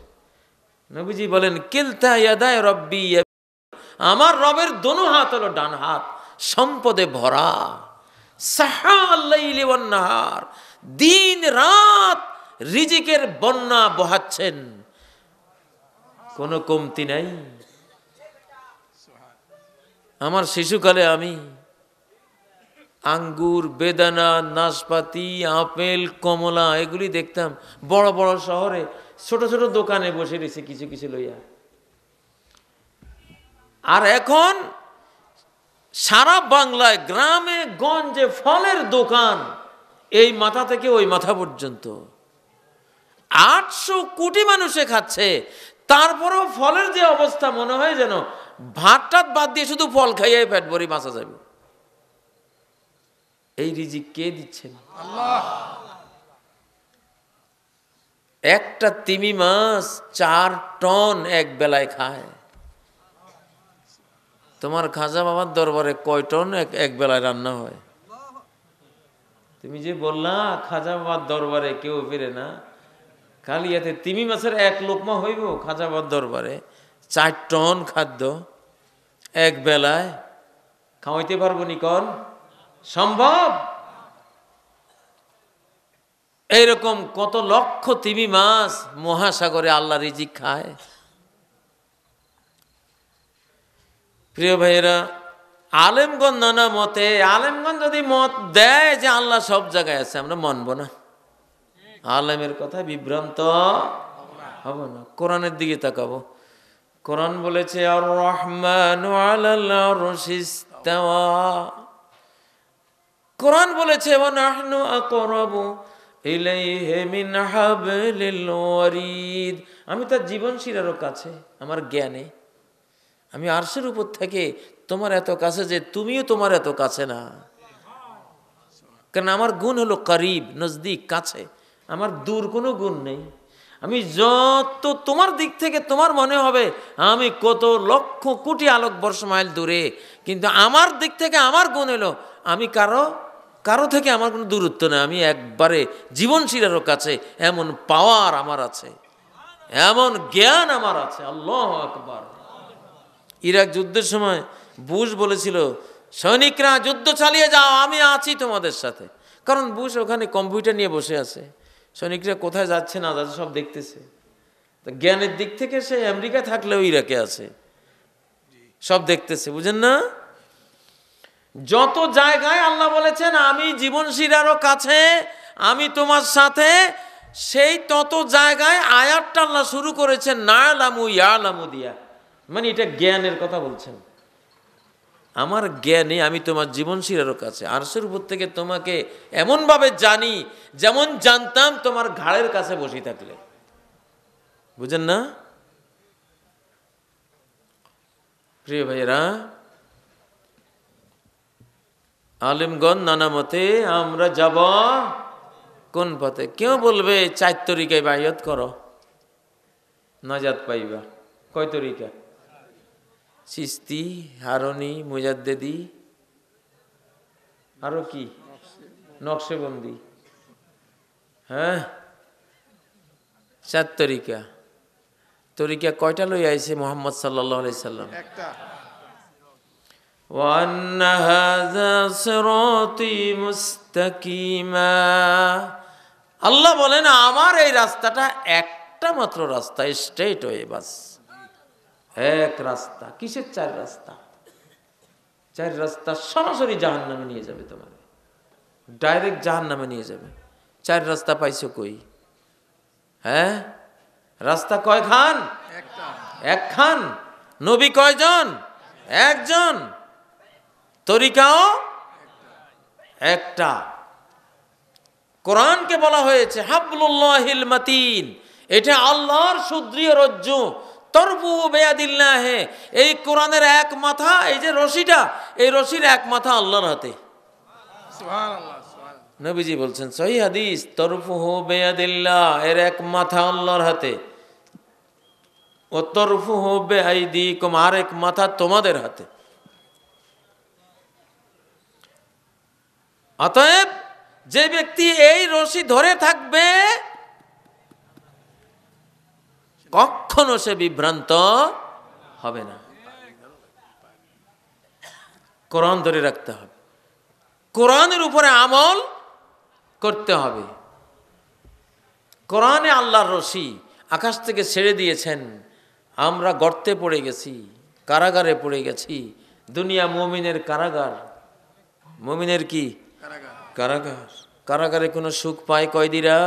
নবীজি বলেন কিলতা ইয়াদায় রব্বি আমার রবের দোনো হাত হলো ডান হাত সম্পদে ভরা সাহার দিন রাত রিজিকের বন্যা বহাচ্ছেন কোনো কমতি নাই আমার শিশুকালে আমি আঙ্গুর বেদানা নাশপাতি আপেল কমলা এগুলি দেখতাম বড় বড় শহরে ছোট ছোট দোকানে বসে রয়েছে কিছু কিছু লইয়া আর এখন সারা বাংলায় গ্রামে গঞ্জে ফলের দোকান এই মাথা থেকে ওই মাথা পর্যন্ত আটশো কোটি মানুষে খাচ্ছে তারপরও ফলের যে অবস্থা মনে হয় যেন ভাতটাত বাদ দিয়ে শুধু ফল খাইয়াই পেট ভরি বাঁচা যাবে এই রিজিক কে দিচ্ছেন একটা তিমি মাছ চার টন এক বেলায় খায় তোমার খাজা বাবার দরবারে কয় টন এক বেলায় রান্না হয় তুমি যে বললা খাজা বাবার দরবারে কেউ ফিরে না খালি এতে তিমি মাছের এক লোকমা হইব খাজা বাবার দরবারে চার টন খাদ্য এক বেলায় খাওয়াইতে পারবো নিকন সম্ভব এইরকম কত লক্ষ তিমি মাছ মহাসাগরে আল্লাহ রিজি খায় প্রিয় ভাইয়েরা আলেমগঞ্জ নানা মতে আলেমগঞ্জ যদি মত দেয় যে আল্লাহ সব জায়গায় আছে আমরা মানব না আলেমের কথা বিভ্রান্ত হব না কোরআনের দিকে তাকাবো কোরআন বলেছে আর রহমান কোরআন বলেছে আমি তার জীবন শিরারও কাছে আমার জ্ঞানে আমি আরশের উপর থেকে তোমার এত কাছে যে তুমিও তোমার এত কাছে না কারণ আমার গুণ হলো করিব নজদিক কাছে আমার দূর কোনো গুণ নেই আমি যত তোমার দিক থেকে তোমার মনে হবে আমি কত লক্ষ কোটি বর্ষ মাইল দূরে কিন্তু আমার দিক থেকে আমার গুণ এলো আমি কারো কারো থেকে আমার কোনো দূরত্ব নেই আমি একবারে জীবন শিরারও কাছে এমন পাওয়ার আমার আছে এমন জ্ঞান আমার আছে আল্লাহ আকবার ইরাক যুদ্ধের সময় বুশ বলেছিল সৈনিকরা যুদ্ধ চালিয়ে যাও আমি আছি তোমাদের সাথে কারণ বুশ ওখানে কম্পিউটার নিয়ে বসে আছে সৈনিকরা কোথায় যাচ্ছে না যাচ্ছে সব দেখতেছে তো জ্ঞানের দিক থেকে সে আমেরিকা থাকলেও ইরাকে আছে সব দেখতেছে বুঝেন না যত জায়গায় আল্লাহ বলেছেন আমি জীবন শিরারও কাছে আমি তোমার সাথে সেই তত জায়গায় আয়াতটা আল্লাহ শুরু করেছেন না লামু ইয়া লামু দিয়া মানে এটা জ্ঞানের কথা বলছেন আমার জ্ঞানে আমি তোমার জীবন শিরারক কাছে আরশের উপর থেকে তোমাকে এমনভাবে জানি যেমন জানতাম তোমার ঘাড়ের কাছে বসে থাকলে বুঝেন না প্রিয় ভাইয়েরা আলিমগঞ্জ নানা মতে আমরা যাব কোন পথে কেউ বলবে চার তরিকায় বায়ত করো নাজাত পাইবা কয় তরিকা সিস্তি হারনি মুজাদ্দেদি আরো কি নকশেবন্দি হ্যাঁ চার তরিকা তরিকা কয়টা লই আইছে মোহাম্মদ সাল্লাহ সাল্লাম وأن هذا صراطي مستقيما আল্লাহ বলেন আমার এই রাস্তাটা একটা মাত্র রাস্তা স্ট্রেট হয়ে বাস এক রাস্তা কিসের চার রাস্তা চার রাস্তা সরাসরি জাহান নামে নিয়ে যাবে তোমার ডাইরেক্ট জাহান নামে নিয়ে যাবে চার রাস্তা পাইছো কই হ্যাঁ রাস্তা কয় খান এক খান নবী কয়জন একজন তরিকাও একটা কোরআনকে বলা হয়েছে হাবলুল্লাহিল মাতিন এটা আল্লাহর সুদৃঢ় রজ্জু তরবু বেয়াদিল্লাহে এই কোরআনের এক মাথা এই যে রশিটা এই রশির এক মাথা আল্লাহর হাতে নবীজি বলছেন সহি হাদিস তরফু হো বেয়াদিল্লাহ এর এক মাথা আল্লাহর হাতে ও তরফু হো বেআই বেআইদি কুমার এক মাথা তোমাদের হাতে অতএব যে ব্যক্তি এই রশি ধরে থাকবে কখনো সে বিভ্রান্ত হবে না কোরআন ধরে রাখতে হবে কোরআনের উপরে আমল করতে হবে কোরআনে আল্লাহর রশি আকাশ থেকে ছেড়ে দিয়েছেন আমরা গর্তে পড়ে গেছি কারাগারে পড়ে গেছি দুনিয়া মমিনের কারাগার মমিনের কি কারাগার কারাগারে কোনো সুখ পায় কয়দিরা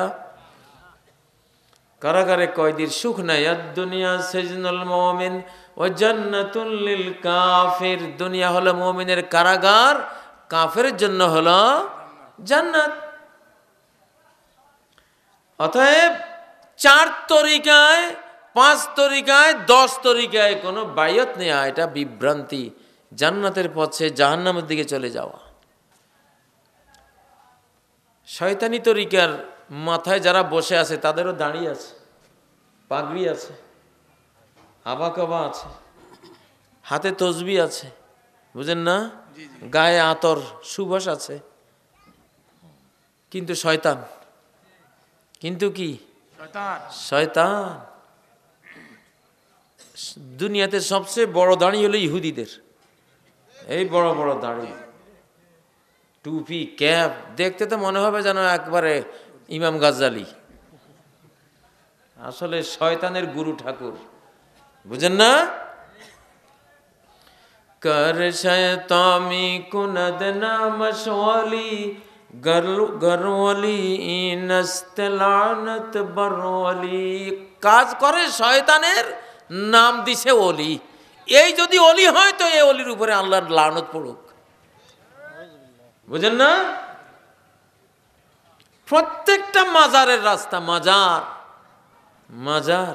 কারাগারে কয়দির সুখ নাই আর দুনিয়া সেজনল মমিন ও জান্নাতুল্লিল কাফির দুনিয়া হলো মমিনের কারাগার কাফের জন্য হল জান্নাত অতএব চার তরিকায় পাঁচ তরিকায় দশ তরিকায় কোনো বায়ত নেওয়া এটা বিভ্রান্তি জান্নাতের পথে জাহান্নামের দিকে চলে যাওয়া শয়তানি তরিকার মাথায় যারা বসে আছে তাদেরও দাঁড়িয়ে আছে পাগড়ি আছে আবাকাবা আছে হাতে তসবি আছে বুঝেন না গায়ে আতর সুবাস আছে কিন্তু শয়তান কিন্তু কি শয়তান দুনিয়াতে সবচেয়ে বড় দাঁড়িয়ে হলো ইহুদিদের এই বড় বড় দাঁড়িয়ে টুপি ক্যাপ দেখতে তো মনে হবে যেন একবারে ইমাম গাজ্জালি আসলে শয়তানের গুরু ঠাকুর বুঝেন না কর শয়তামি কুনদ নাম শওয়ালি গরওয়ালি ইনস্তলানত বরওয়ালি কাজ করে শয়তানের নাম দিছে ওলি এই যদি অলি হয় তো এই অলির উপরে আল্লাহর লানত পড়ুক বুঝেন না প্রত্যেকটা মাজারের রাস্তা মাজার মাজার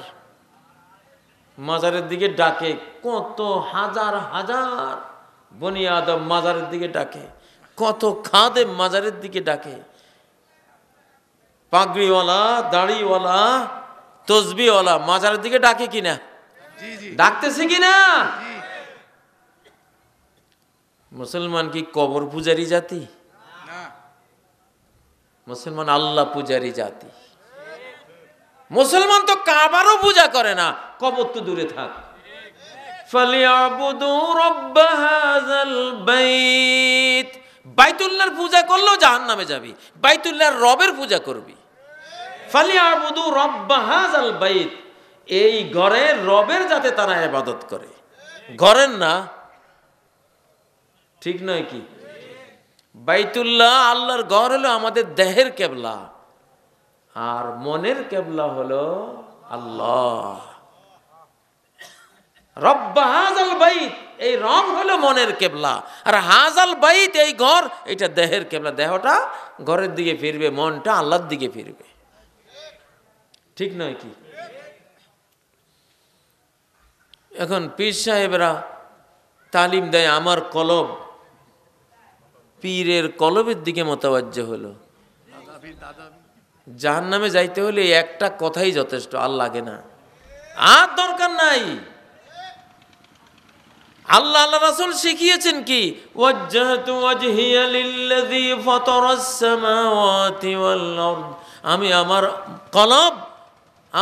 মাজারের দিকে ডাকে কত হাজার হাজার বনিয়াদ মাজারের দিকে ডাকে কত খাদে মাজারের দিকে ডাকে পাগড়িওয়ালা দাড়িওয়ালা তসবিওয়ালা মাজারের দিকে ডাকে কিনা ডাকতেছে কিনা মুসলমান কি কবর পূজারি জাতি মুসলমান আল্লাহ পূজারি জাতি মুসলমান তো কাবারও পূজা করে না কবর তো দূরে থাক বাইতুল্লাহর পূজা করলেও জাহান নামে যাবি বাইতুল্লাহর রবের পূজা করবি ফালিয়াবুদু রব্বাহাজ আল বাইত এই ঘরের রবের যাতে তারা আবাদত করে ঘরের না ঠিক নয় কি বাইতুল্লাহ আল্লাহর ঘর হলো আমাদের দেহের কেবলা আর মনের কেবলা হলো আল্লাহ রব্বাহাজাল বাইত এই রং হলো মনের কেবলা আর হাজাল বাইত এই ঘর এটা দেহের কেবলা দেহটা ঘরের দিকে ফিরবে মনটা আল্লাহর দিকে ফিরবে ঠিক নয় কি এখন পীর সাহেবরা তালিম দেয় আমার কলব পীরের কলবের দিকে মতাবাজ্য হলো জাহান নামে যাইতে হলে একটা কথাই যথেষ্ট আর লাগে না আর দরকার নাই আল্লাহ আল্লাহ রাসুল শিখিয়েছেন কি আমি আমার কলব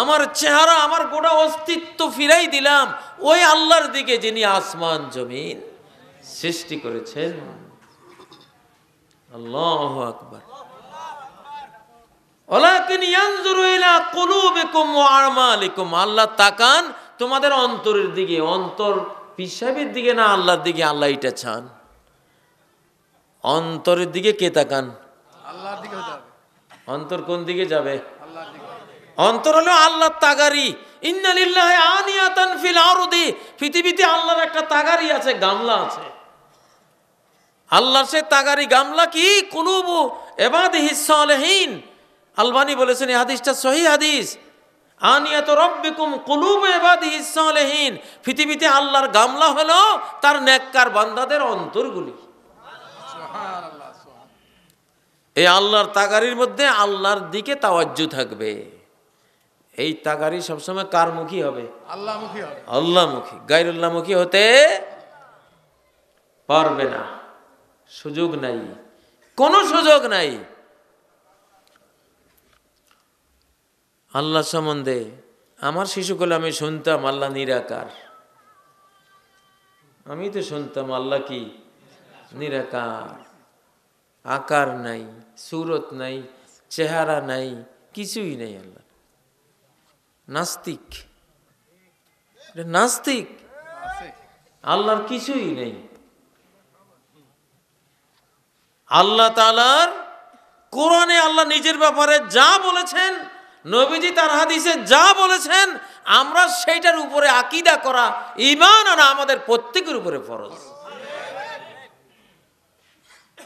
আমার চেহারা আমার গোটা অস্তিত্ব ফিরাই দিলাম ওই আল্লাহর দিকে যিনি আসমান জমিন সৃষ্টি করেছেন আল্লাহ আল্লাহ তাকান তোমাদের অন্তরের দিকে অন্তর দিকে না আল্লাহর দিকে আল্লাহ এটা চান অন্তরের দিকে কে তাকান অন্তর কোন দিকে যাবে অন্তর হলো আল্লাহর তাগারি ইন্নালিল্লাহ আনিয়াতান ফিল আরদি পৃথিবীতে আল্লাহর একটা তাগারি আছে গামলা আছে আল্লাহ সে তাগারি গামলা কি কুলুবু এবাদি হিসালহীন আলবানি বলেছেন এই হাদিসটা সহি হাদিস আনিয়াত রব্বিকুম কুলুব এবাদি হিসালহীন পৃথিবীতে আল্লাহর গামলা হল তার নেককার বান্দাদের অন্তরগুলি এই আল্লাহর তাগারির মধ্যে আল্লাহর দিকে তাওয়াজ্জু থাকবে এই তাগারি সবসময় কার মুখী হবে আল্লাহমুখী আল্লাহমুখী গাইরুল্লাহমুখী হতে পারবে না সুযোগ নাই কোনো সুযোগ নাই আল্লাহ সম্বন্ধে আমার শিশুকালে আমি শুনতাম আল্লাহ নিরাকার আমি তো শুনতাম আল্লাহ কি নিরাকার আকার নাই সুরত নাই চেহারা নাই কিছুই নেই আল্লাহ নাস্তিক নাস্তিক আল্লাহর কিছুই নেই আল্লাহ তালার কোরআনে আল্লাহ নিজের ব্যাপারে যা বলেছেন নবীজি তার হাদিসে যা বলেছেন আমরা সেইটার উপরে আকিদা করা ইমান আর আমাদের প্রত্যেকের উপরে ফরজ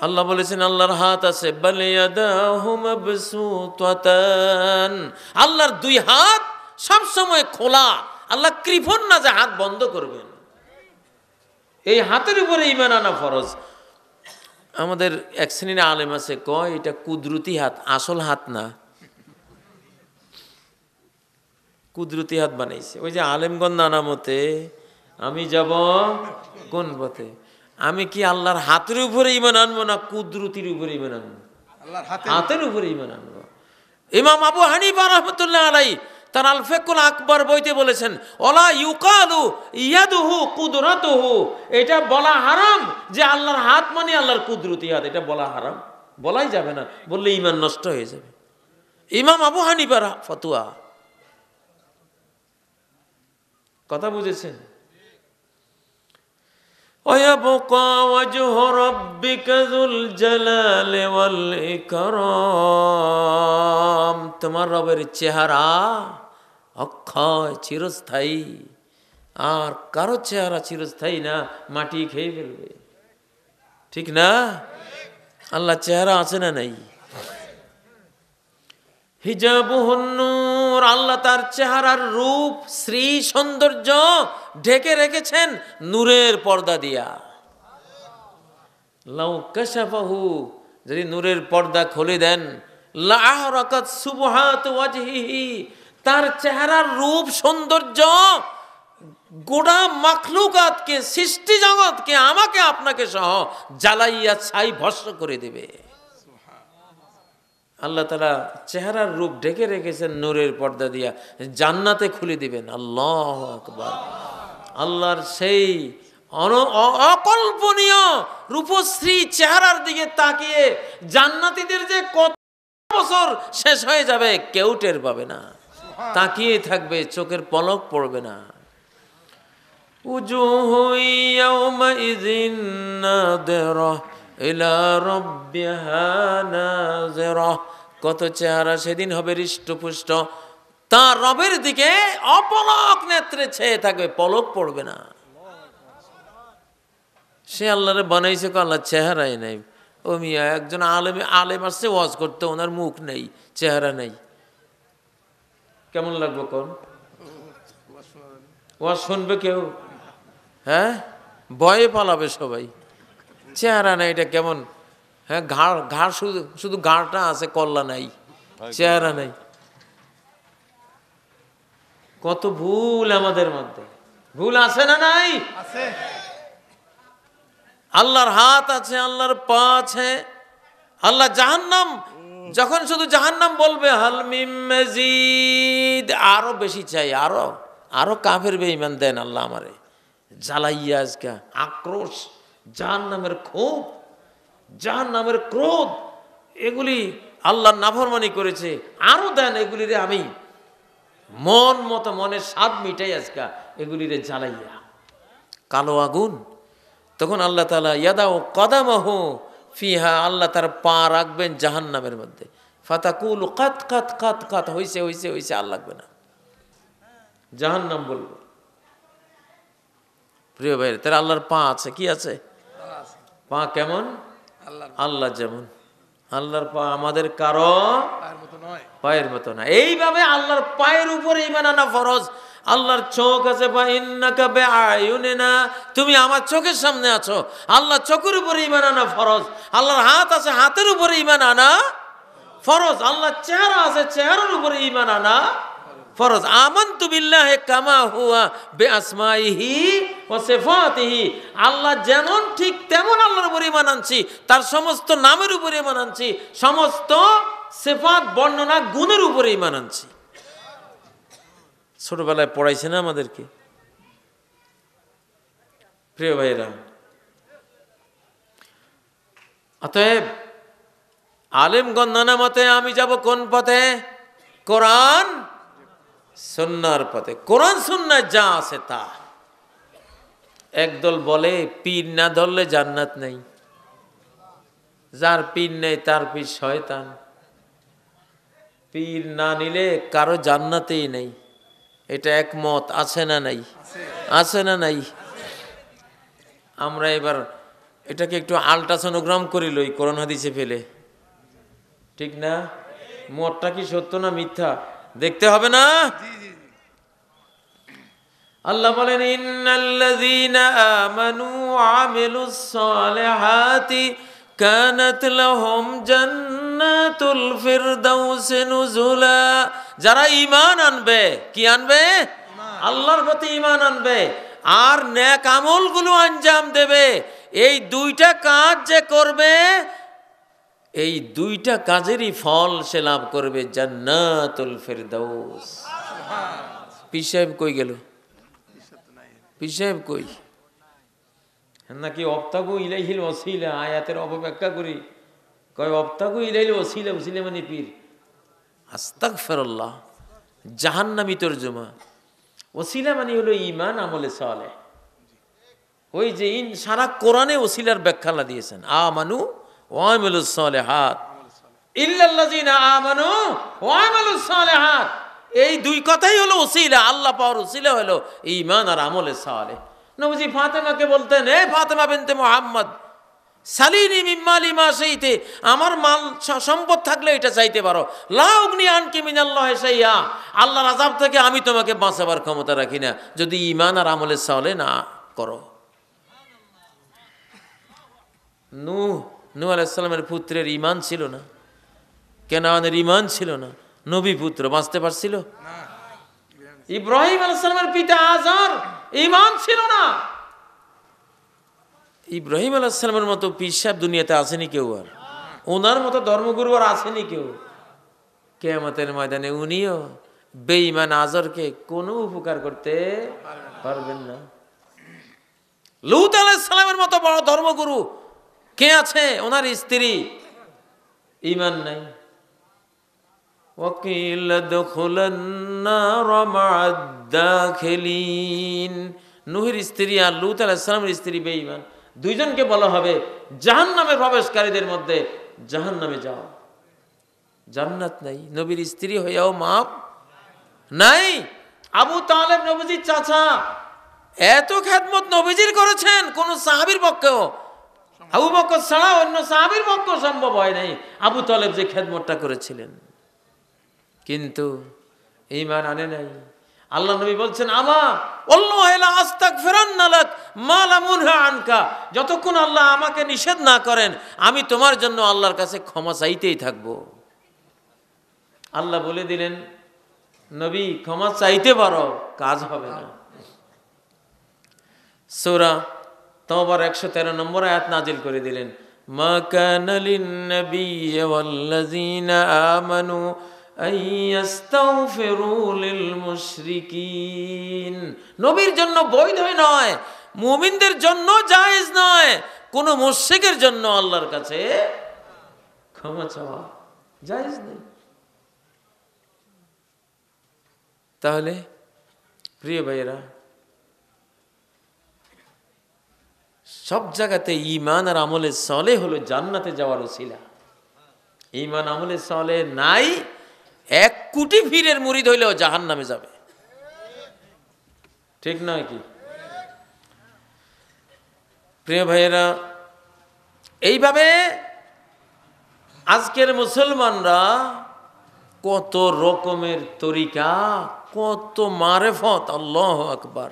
আল্লাহ বলেছেন আল্লাহর হাত আছে আল্লাহর দুই হাত সবসময় খোলা আল্লাহ কৃপন না যে হাত বন্ধ করবেন এই হাতের উপরে ইমান আনা ফরজ আমাদের এক শ্রেণীর আলেম আছে কয় এটা কুদরতি হাত আসল হাত না কুদরতি হাত বানাইছে ওই যে আলেমগঞ্জ নানা মতে আমি যাব কোন পথে আমি কি আল্লাহর হাতের উপরে ইমান আনবো না কুদরতির উপরে ইমান আনবো হাতের উপরে ইমান আনবো ইমাম আবু হানিফা রহমতুল্লাহ আলাই তার আলফেকুল আকবর বইতে বলেছেন ওলা ইউকালু ইয়াদুহু কুদরাতুহু এটা বলা হারাম যে আল্লাহর হাত মানে আল্লাহর কুদরত হাত এটা বলা হারাম বলাই যাবে না বললে ইমান নষ্ট হয়ে যাবে ইমাম আবু হানিফার ফতুয়া কথা বুঝেছেন ويبقى وجه ربك ذو الجلال والإكرام তোমার রবের চেহারা অক্ষয় চিরস্থায়ী আর কারো চেহারা চিরস্থায়ী না মাটি খেয়ে ফেলবে ঠিক না আল্লাহ চেহারা আছে না নাই হিজাবুহন্নুর আল্লাহ তার চেহারার রূপ শ্রী সৌন্দর্য ঢেকে রেখেছেন নূরের পর্দা দিয়া লাউ কাশাফাহু যদি নূরের পর্দা খুলে দেন লাহরাকাত সুবহাত ওয়াজহিহি তার চেহারার রূপ সৌন্দর্য গোড়া মাখলুকাতকে সৃষ্টি জগৎকে আমাকে আপনাকে সহ জ্বালাইয়া ছাই ভস্ম করে দেবে আল্লাহ তালা চেহারার রূপ ঢেকে রেখেছেন নূরের পর্দা দিয়া জান্নাতে খুলে দিবেন আল্লাহ আকবর আল্লাহর সেই অকল্পনীয় রূপশ্রী চেহারার দিকে তাকিয়ে জান্নাতিদের যে কত বছর শেষ হয়ে যাবে কেউ টের পাবে না তাকিয়ে থাকবে চোখের পলক পড়বে না উজু হইয়া ইলা রব্বিহানাজরা কত চেহারা সেদিন হবে হৃষ্টপুষ্ট তার রবের দিকে অপলক নেত্রে ছেয়ে থাকবে পলক পড়বে না সে আল্লাহরে বানাইছে আল্লাহ চেহারাই নাই ও মিয়া একজন আলেম আলেম আসছে ওয়াজ করতে ওনার মুখ নেই চেহারা নেই কেমন লাগবে কোন ওয়াজ শুনবে কেউ হ্যাঁ ভয়ে পালাবে সবাই চেহারা নাই এটা কেমন হ্যাঁ ঘাড় ঘাড় শুধু শুধু ঘাড়টা আছে কল্লা নাই চেহারা নাই কত ভুল আমাদের মধ্যে ভুল আছে না নাই আল্লাহর হাত আছে আল্লাহর পা আছে আল্লাহ জাহান্নাম যখন শুধু জাহান্নাম বলবে হালমিম আরো বেশি চাই আরো আরো কাফের বেঈমান দেন আল্লাহ আমারে জ্বালাইয়া আজকে আক্রোশ জাহান নামের ক্ষোভ জাহান নামের ক্রোধ এগুলি আল্লাহ নাফরমানি করেছে আরও দেন এগুলিরে আমি মন মতো মনের স্বাদ মিটাই আজকে এগুলিরে জ্বালাইয়া কালো আগুন তখন আল্লাহ তালা ইয়াদাও কদামহ ফিহা আল্লাহ তার পা রাখবেন জাহান নামের মধ্যে ফাতাকুল কাত কাত কাত কাত হইছে হইছে হইছে আর লাগবে না জাহান নাম বলবো প্রিয় ভাই তার আল্লাহর পা আছে কি আছে পা কেমন আল্লাহ যেমন আল্লাহর পা আমাদের কারো পায়ের মতো না এইভাবে আল্লাহর পায়ের উপরে ইমান আনা ফরজ আল্লাহর চোখ আছে বে তুমি আমার চোখের সামনে আছো আল্লাহ চোখের উপরে ইমান আনা ফরজ আল্লাহর হাত আছে হাতের উপরে ইমান আনা ফরজ আল্লাহর চেহারা আছে চেহারার উপরে ইমান আনা ফরজ আমন্তু বিল্লাহে কামা হুয়া বে আসমাইহি ও সেফাতিহি আল্লাহ যেমন ঠিক তেমন আল্লাহর উপরে ঈমান আনছি তার সমস্ত নামের উপরে ঈমান আনছি সমস্ত সেফাত বর্ণনা গুণের উপরে ঈমান আনছি ছোটবেলায় পড়াইছে না আমাদেরকে প্রিয় ভাইরা অতএব আলেম নানা মতে আমি যাব কোন পথে কোরআন সন্ন্যার পথে কোরআন সন্ন্যায় যা আছে তা একদল বলে পীর না ধরলে জান্নাত নেই যার পীর নেই তার পীর শয়তান পীর না নিলে কারো জান্নাতেই নেই এটা এক মত আছে না নাই আছে না নাই আমরা এবার এটাকে একটু আল্ট্রাসোনোগ্রাম করি লই করোনা দিছে ফেলে ঠিক না মতটা কি সত্য না মিথ্যা দেখতে হবে না আল্লাহ বলেন ইন্নাল্লাযীনা আমানু আমিলুস সালিহাতি কানাত লাহুম জান্নাতুল ফিরদাউস নুজুলা যারা ঈমান আনবে কি আনবে আল্লাহর প্রতি ঈমান আনবে আর ন্যাক আমলগুলো আঞ্জাম দেবে এই দুইটা কাজ যে করবে এই দুইটা কাজেরই ফল সে লাভ করবে জান্নাতুল ফেরদৌস পীর সাহেব কই গেল পীর সাহেব কই নাকি অপ্তাগু ইলাইহিল ওসিলা আয়াতের অপব্যাখ্যা করি কয় অপ্তাগু ইলাইহিল ওসিলা ওসিলা মানে পীর আস্তাক ফেরল্লাহ জাহান্নামি জমা ওসিলা মানে হলো ইমান আমলে সালে ওই যে ইন সারা কোরআনে ওসিলার ব্যাখ্যা দিয়েছেন আ মানু ওয়ামিলুস সালেহাত ইল্লাল্লাযিনা আমানু ওয়ামিলুস সালেহাত এই দুই কথাই হলো উসিলা আল্লাহ পাওয়ার উসিলা হলো ইমান আর আমলে সালে নবজি ফাতেমাকে বলতেন এ ফাতেমা বিনতে মোহাম্মদ সালিনি মিম্মালি মা সেইতে আমার মাল সম্পদ থাকলে এটা চাইতে পারো লাউগ্নি আনকি মিনাল্লাহ সাইয়া আল্লাহর আজাব থেকে আমি তোমাকে বাঁচাবার ক্ষমতা রাখি না যদি ইমান আর আমলে সালে না করো নূহ নূ আলাইসাল্লামের পুত্রের ইমান ছিল না কেনাওয়ানের ইমান ছিল না নবী পুত্র বাঁচতে পারছিল ইব্রাহিম আলাইসাল্লামের পিতা আজার ইমান ছিল না ইব্রাহিম আলাইসাল্লামের মতো পিসাব দুনিয়াতে আসেনি কেউ আর ওনার মতো ধর্মগুরু আর আসেনি কেউ কেয়ামতের ময়দানে উনিও বেঈমান আজরকে কোনো উপকার করতে পারবেন না লুত আলাইসাল্লামের মতো বড় ধর্মগুরু কে আছে ওনার স্ত্রী ইমান নাই وقيل ادخل النار مع الداخلين নুহের স্ত্রী আর লুত আলাইহিসসালামের স্ত্রী বেঈমান দুইজনকে বলা হবে জাহান্নামে প্রবেশকারীদের মধ্যে জাহান্নামে যাও জান্নাত নাই নবীর স্ত্রী হইয়াও মাপ নাই আবু তাহলে নবীজির চাচা এত খ্যাতমত নবীজির করেছেন কোন সাহাবীর পক্ষেও আবু বকর ছাড়া অন্য সাহাবির পক্ষ সম্ভব হয় নাই আবু তলেব যে খেদমতটা করেছিলেন কিন্তু মান আনে নাই আল্লাহ নবী বলছেন আমা আনকা যতক্ষণ আল্লাহ আমাকে নিষেধ না করেন আমি তোমার জন্য আল্লাহর কাছে ক্ষমা চাইতেই থাকব আল্লাহ বলে দিলেন নবী ক্ষমা চাইতে পারো কাজ হবে না সৌরা তোমার একশো তেরো নম্বর আয়াত নাজিল করে দিলেন মা কানালিন নবী ওয়াল্লাযীনা আমানু নবীর জন্য বৈধ নয় মুমিনদের জন্য জায়েজ নয় কোন মুশ্রিকের জন্য আল্লাহর কাছে ক্ষমা চাওয়া জায়েজ নেই তাহলে প্রিয় ভাইয়েরা সব জায়গাতে ইমান আর আমলে সলে হলো জান্নাতে যাওয়ার ওসিলা ইমান আমলে সলে নাই এক কোটি ভিড়ের মুড়ি ধরলেও জাহান নামে যাবে ঠিক নয় কি প্রিয় ভাইয়েরা এইভাবে আজকের মুসলমানরা কত রকমের তরিকা কত মারেফত আল্লাহ আকবার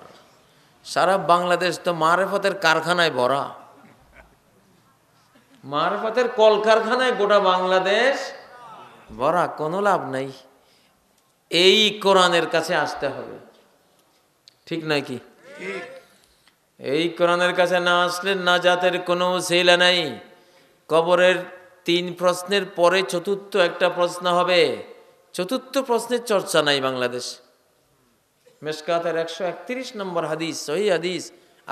সারা বাংলাদেশ তো মারেফতের কারখানায় ভরা মারেফতের কলকারখানায় গোটা বাংলাদেশ ভরা কোনো লাভ নাই এই কোরআনের কাছে আসতে হবে ঠিক নয় কি এই কোরআনের কাছে না আসলে না জাতের কোনো সেলা নাই কবরের তিন প্রশ্নের পরে চতুর্থ একটা প্রশ্ন হবে চতুর্থ প্রশ্নের চর্চা নাই বাংলাদেশ মেসকাতের একশো একত্রিশ নম্বর হাদিস সহি হাদিস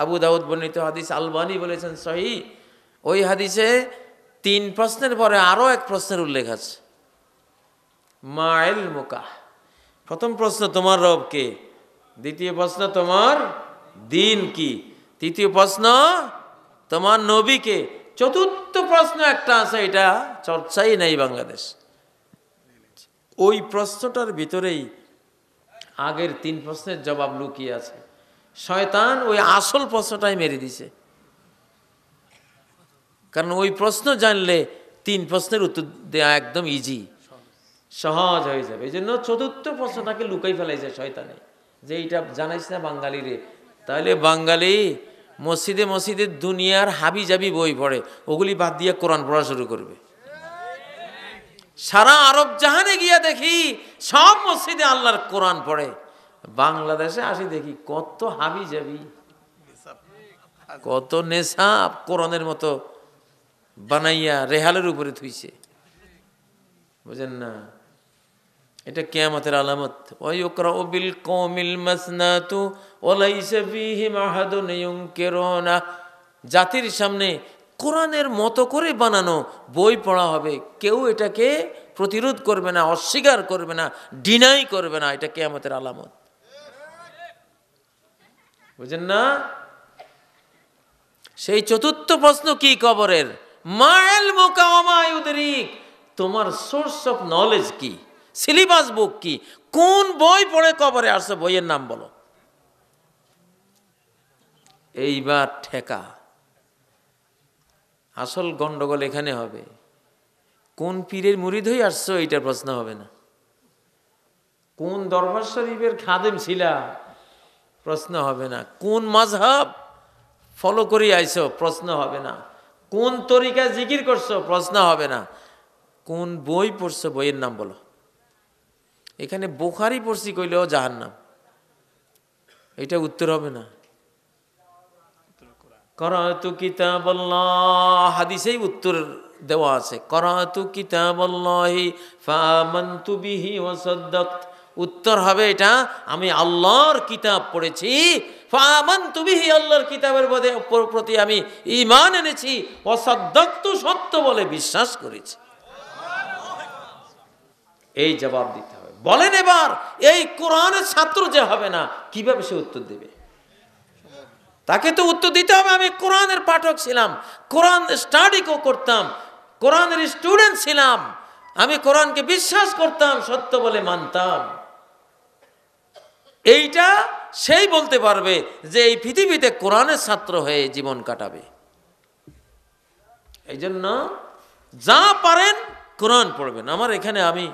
আবু দাউদ বর্ণিত হাদিস আলবানি বলেছেন সহি ওই হাদিসে তিন প্রশ্নের পরে আরও এক প্রশ্নের উল্লেখ আছে মায়েল মোকাহ প্রথম প্রশ্ন তোমার রব কে দ্বিতীয় প্রশ্ন তোমার দিন কি তৃতীয় প্রশ্ন তোমার নবীকে চতুর্থ প্রশ্ন একটা আছে এটা চর্চাই নেই বাংলাদেশ ওই প্রশ্নটার ভিতরেই আগের তিন প্রশ্নের জবাব লুকিয়ে আছে শয়তান ওই আসল প্রশ্নটাই মেরে দিছে কারণ ওই প্রশ্ন জানলে তিন প্রশ্নের উত্তর দেওয়া একদম ইজি সহজ হয়ে যাবে এই জন্য চতুর্থ প্রশ্নটাকে লুকাই ফেলাইছে শয়তানে যে এইটা জানাইস না বাঙালিরে তাহলে বাঙালি মসজিদে মসজিদে দুনিয়ার হাবি জাবি বই পড়ে ওগুলি বাদ দিয়ে কোরআন পড়া শুরু করবে সারা আরব জাহানে গিয়া দেখি সব মসজিদে আল্লাহর কোরআন পড়ে বাংলাদেশে আসি দেখি কত হাবি যাবি কত নেশাব কোরআনের মতো বানাইয়া রেহালের উপরে থুইছে বুঝেন না এটা কেমতের আলামত ওই ওকরা ওবিল কমিল মাসনাতু ওলাইসা ফিহিম আহাদুন জাতির সামনে কোরআনের মতো করে বানানো বই পড়া হবে কেউ এটাকে প্রতিরোধ করবে না অস্বীকার করবে না ডিনাই করবে না এটা কেয়ামতের আলামত বুঝেন না সেই চতুর্থ প্রশ্ন কি কবরের মায়েল মোকামায়ুদরিক তোমার সোর্স অফ নলেজ কি সিলেবাস বুক কি কোন বই পড়ে কবরে আসছে বইয়ের নাম বলো এইবার ঠেকা আসল গণ্ডগোল এখানে হবে কোন পীরের মুরিদ হয়ে আসছো এইটার প্রশ্ন হবে না কোন দরবার শরীফের খাদেম ছিলা প্রশ্ন হবে না কোন মাঝহাব ফলো করে আইসো প্রশ্ন হবে না কোন তরিকা জিকির করছো প্রশ্ন হবে না কোন বই পড়ছো বইয়ের নাম বলো এখানে বোখারি পড়ছি কইলেও জাহান্নাম এটা উত্তর হবে না করাতু কিতাবল্লাহ হাদিসেই উত্তর দেওয়া আছে করাতু কিতাবল্লাহি ফামান্তু বিহি ওয়াসাদ্দাক্ত উত্তর হবে এটা আমি আল্লাহর কিতাব পড়েছি ফামান তুমি আল্লাহর কিতাবের প্রতি আমি ইমান এনেছি অসাধ্যক্ত সত্য বলে বিশ্বাস করেছি এই জবাব দিতে হবে বলেন এবার এই কোরআনের ছাত্র যে হবে না কিভাবে সে উত্তর দেবে তাকে তো উত্তর দিতে হবে আমি কোরআনের পাঠক ছিলাম কোরআন স্টাডিও করতাম কোরআনের স্টুডেন্ট ছিলাম আমি কোরআনকে বিশ্বাস করতাম সত্য বলে মানতাম এইটা সেই বলতে পারবে যে এই পৃথিবীতে কোরআনের ছাত্র হয়ে জীবন কাটাবে এই জন্য যা পারেন কোরআন পড়বেন আমার এখানে আমি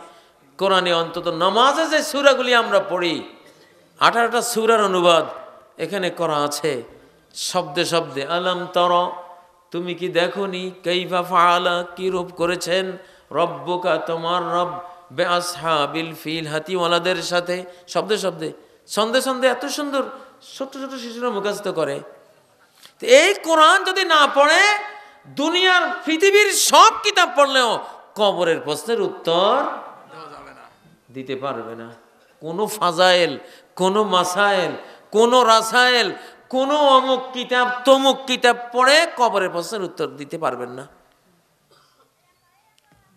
কোরআনে অন্তত নামাজে যে সুরাগুলি আমরা পড়ি আঠারোটা সুরার অনুবাদ এখানে করা আছে শব্দে শব্দে আলাম তর তুমি কি দেখো নি কৈফা ফালা রূপ করেছেন রব্বকা তোমার রব বে আসহা বিল ফিল হাতিওয়ালাদের সাথে শব্দে শব্দে সন্ধে সন্ধে এত সুন্দর ছোট্ট ছোট্ট শিশুরা মুখস্থ করে এই কোরআন যদি না পড়ে দুনিয়ার পৃথিবীর সব কিতাব পড়লেও কবরের প্রশ্নের উত্তর দিতে পারবে না কোনো ফাজাইল কোনো মাসাইল কোনো রাসায়েল কোনো অমুক কিতাব তমুক কিতাব পড়ে কবরের প্রশ্নের উত্তর দিতে পারবেন না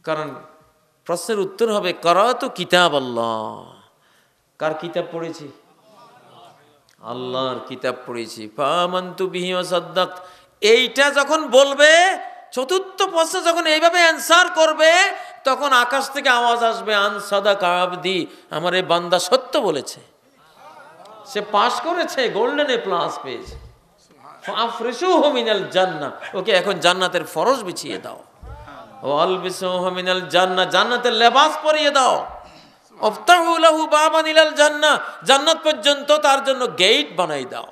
কারণ প্রশ্নের উত্তর হবে তো কিতাব আল্লাহ কার কিতাব পড়েছি আল্লাহর কিতাব পড়েছি পামান্তু বিহি সাদ্দাক এইটা যখন বলবে চতুর্থ প্রশ্ন যখন এইভাবে অ্যান্সার করবে তখন আকাশ থেকে আওয়াজ আসবে আনসাদা কাবদি আমার এই বান্দা সত্য বলেছে সে পাশ করেছে গোল্ডেন এ প্লাস পেয়েছে ওকে এখন জান্নাতের ফরজ বিছিয়ে দাও জান্নাতের পরিয়ে দাও জান্নাত পর্যন্ত তার জন্য দাও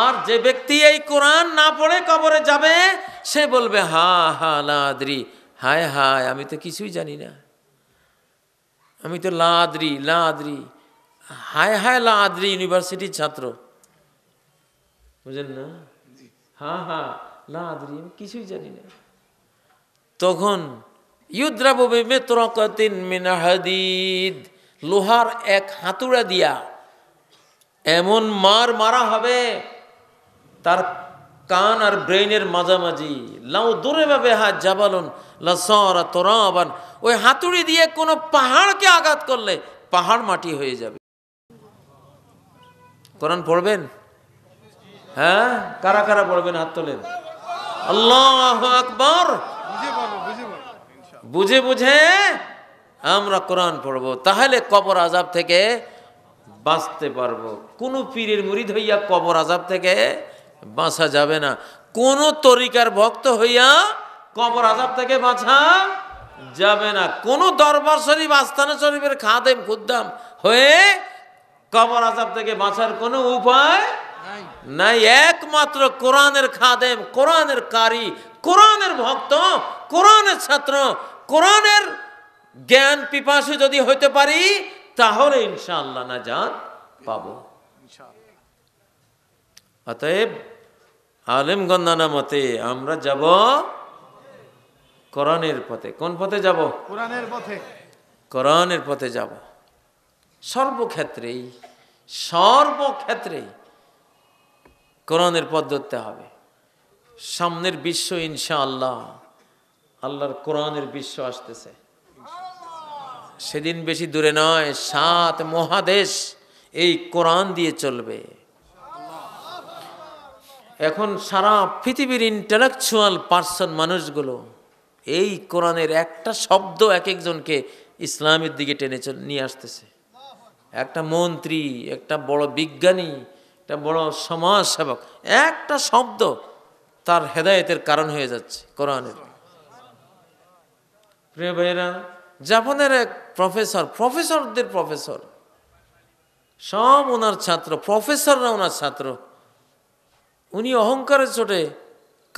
আর যে ব্যক্তি এই কোরআন না পড়ে কবরে যাবে সে বলবে হা হা লাদ্রি হায় হায় আমি তো কিছুই জানি না আমি তো লা আদ্রি লা আদরি হায় হায় লা আদরি ইউনিভার্সিটির ছাত্র বুঝলেন না হ্যাঁ হ্যাঁ লা আমি কিছুই জানি না তখন ইউদ্রাবু মেত্রকতিন মিনাহাদিদ লোহার এক হাতুড়া দিয়া এমন মার মারা হবে তার কান আর ব্রেইনের মাঝামাঝি লাউ দূরে ভাবে হাত জাবালন লাসরা তোরাবান ওই হাতুড়ি দিয়ে কোনো পাহাড়কে আঘাত করলে পাহাড় মাটি হয়ে যাবে কোরআন পড়বেন হ্যাঁ কারা কারা পড়বেন হাত তোলেন আল্লাহ আকবর বুঝে বুঝে আমরা কোরআন পড়ব তাহলে কবর আজাব থেকে বাঁচতে পারবো কোনো পীরের মুড়ি ধইয়া কবর আজাব থেকে বাঁচা যাবে না কোন তরিকার ভক্ত হইয়া কবর আজাব থেকে বাঁচা যাবে না কোন দরবার শরীফ আস্তানা শরীফের খাদেম খুদ্দাম হয়ে কবর আজাব থেকে বাঁচার কোনো উপায় নাই একমাত্র কোরআনের খাদেম কোরআনের কারি কোরআনের ভক্ত কোরআনের ছাত্র কোরআনের জ্ঞান পিপাসু যদি হইতে পারি তাহলে ইনশাআল্লাহ না যান পাবো অতএব আলেম গন্দানা মতে আমরা যাব কোরআনের পথে কোন পথে যাব কোরআনের পথে কোরআনের পথে যাব সর্বক্ষেত্রেই সর্বক্ষেত্রেই কোরআনের পথ ধরতে হবে সামনের বিশ্ব ইনশা আল্লাহ আল্লাহর কোরআনের বিশ্ব আসতেছে সেদিন বেশি দূরে নয় সাত মহাদেশ এই কোরআন দিয়ে চলবে এখন সারা পৃথিবীর ইন্টালেকচুয়াল পার্সন মানুষগুলো এই কোরআনের একটা শব্দ এক একজনকে ইসলামের দিকে টেনে নিয়ে আসতেছে একটা মন্ত্রী একটা বড় বিজ্ঞানী একটা বড় সমাজ সেবক একটা শব্দ তার হেদায়তের কারণ হয়ে যাচ্ছে কোরআনের প্রিয় ভাইরা জাপানের এক প্রফেসর প্রফেসরদের প্রফেসর সব ওনার ছাত্র প্রফেসররা ওনার ছাত্র উনি অহংকারের চোটে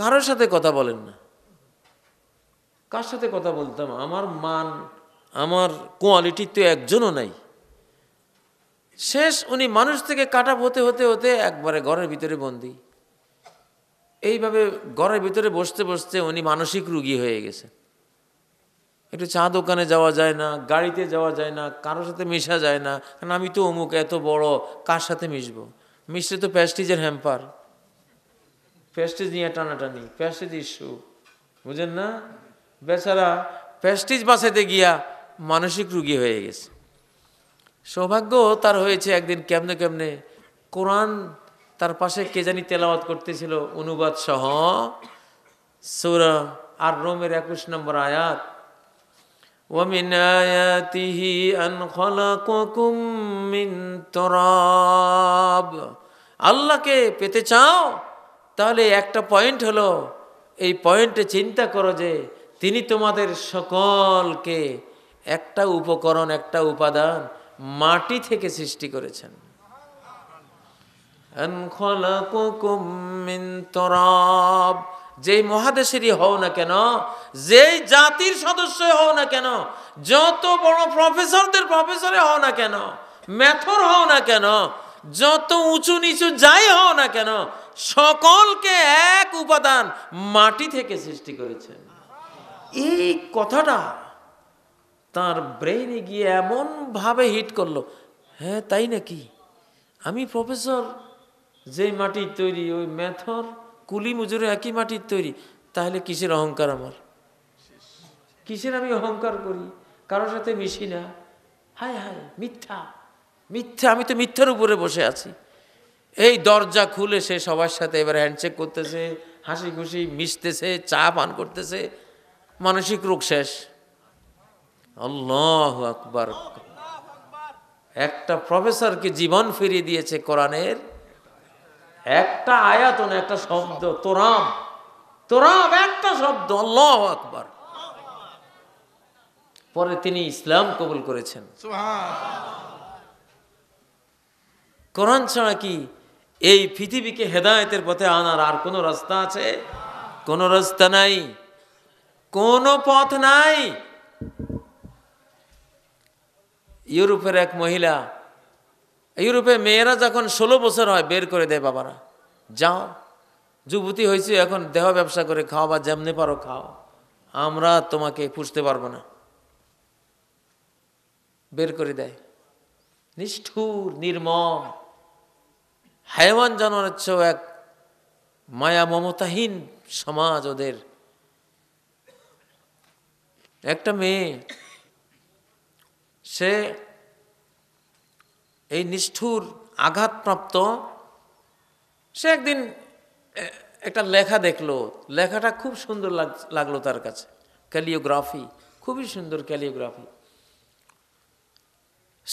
কারোর সাথে কথা বলেন না কার সাথে কথা বলতাম আমার মান আমার কোয়ালিটি তো একজনও নাই শেষ উনি মানুষ থেকে কাটা হতে হতে হতে একবারে ঘরের ভিতরে বন্দি এইভাবে ঘরের ভিতরে বসতে বসতে উনি মানসিক রুগী হয়ে গেছে একটু চা দোকানে যাওয়া যায় না গাড়িতে যাওয়া যায় না কারোর সাথে মেশা যায় না কারণ আমি তো অমুক এত বড় কার সাথে মিশবো মিশলে তো প্যাস্টিজের হ্যাম্পার প্যাস্টিজ নিয়ে টানাটানি প্যাস্টিজ ইস্যু বুঝেন না বেচারা প্যাস্টিজ বাঁচাতে গিয়া মানসিক রুগী হয়ে গেছে সৌভাগ্য তার হয়েছে একদিন কেমনে কেমনে কোরআন তার পাশে কে জানি তেলাওয়াত করতেছিল অনুবাদ সহ সৌরা আর রোমের একুশ নম্বর আয়াত ومن آياته أن خلقكم من تراب আল্লাহকে পেতে চাও তাহলে একটা পয়েন্ট হলো এই পয়েন্টে চিন্তা করো যে তিনি তোমাদের সকলকে একটা উপকরণ একটা উপাদান মাটি থেকে সৃষ্টি করেছেন যেই মহাদেশেরই হও না কেন যেই জাতির সদস্য হও না কেন যত বড় প্রফেসরদের প্রফেসরে হও না কেন ম্যাথর হও না কেন যত উঁচু নিচু যাই হও না কেন সকলকে এক উপাদান মাটি থেকে সৃষ্টি করেছেন এই কথাটা তার ব্রেইনে গিয়ে এমনভাবে হিট করলো হ্যাঁ তাই নাকি আমি প্রফেসর যে মাটি তৈরি ওই মেথর কুলি মুজুরে একই মাটির তৈরি তাহলে কিসের অহংকার আমার কিসের আমি অহংকার করি কারোর সাথে মিশি না হায় হায় মিথ্যা মিথ্যা আমি তো মিথ্যার উপরে বসে আছি এই দরজা খুলে সে সবার সাথে এবার হ্যান্ডশেক করতেছে হাসি খুশি মিশতেছে চা পান করতেছে মানসিক রোগ শেষ আল্লাহ আকবর একটা প্রফেসরকে জীবন ফিরিয়ে দিয়েছে কোরআনের একটা আয়াতন একটা শব্দ তোরাম তোরাম একটা শব্দ আল্লাহ আকবার পরে তিনি ইসলাম কবুল করেছেন কোরআন ছাড়া কি এই পৃথিবীকে হেদায়তের পথে আনার আর কোনো রাস্তা আছে কোন রাস্তা নাই কোন পথ নাই ইউরোপের এক মহিলা ইউরোপে মেয়েরা যখন ষোলো বছর হয় বের করে দেয় বাবারা যাও যুবতী হয়েছে এখন দেহ ব্যবসা করে খাও বা যেমনি পারো খাও আমরা তোমাকে পুষতে পারবো না বের করে দেয় নিষ্ঠুর নির্মম হায়ওয়ান জানোয়ার চেয়েও এক মায়া মমতাহীন সমাজ ওদের একটা মেয়ে সে এই নিষ্ঠুর আঘাতপ্রাপ্ত সে একদিন একটা লেখা দেখলো লেখাটা খুব সুন্দর লাগলো তার কাছে ক্যালিওগ্রাফি খুবই সুন্দর ক্যালিওগ্রাফি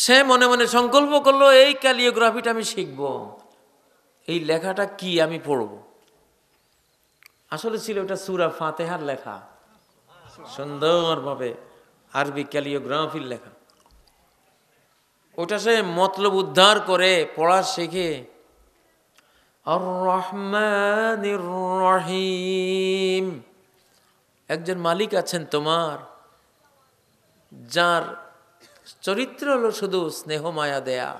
সে মনে মনে সংকল্প করলো এই ক্যালিওগ্রাফিটা আমি শিখবো এই লেখাটা কি আমি পড়ব আসলে ছিল ওটা সুরা ফাতেহার লেখা সুন্দরভাবে আরবি ক্যালিওগ্রাফির লেখা ওটা সে মতলব উদ্ধার করে পড়া শেখে রহিম একজন মালিক আছেন তোমার যার চরিত্র হলো শুধু স্নেহ মায়া দেয়া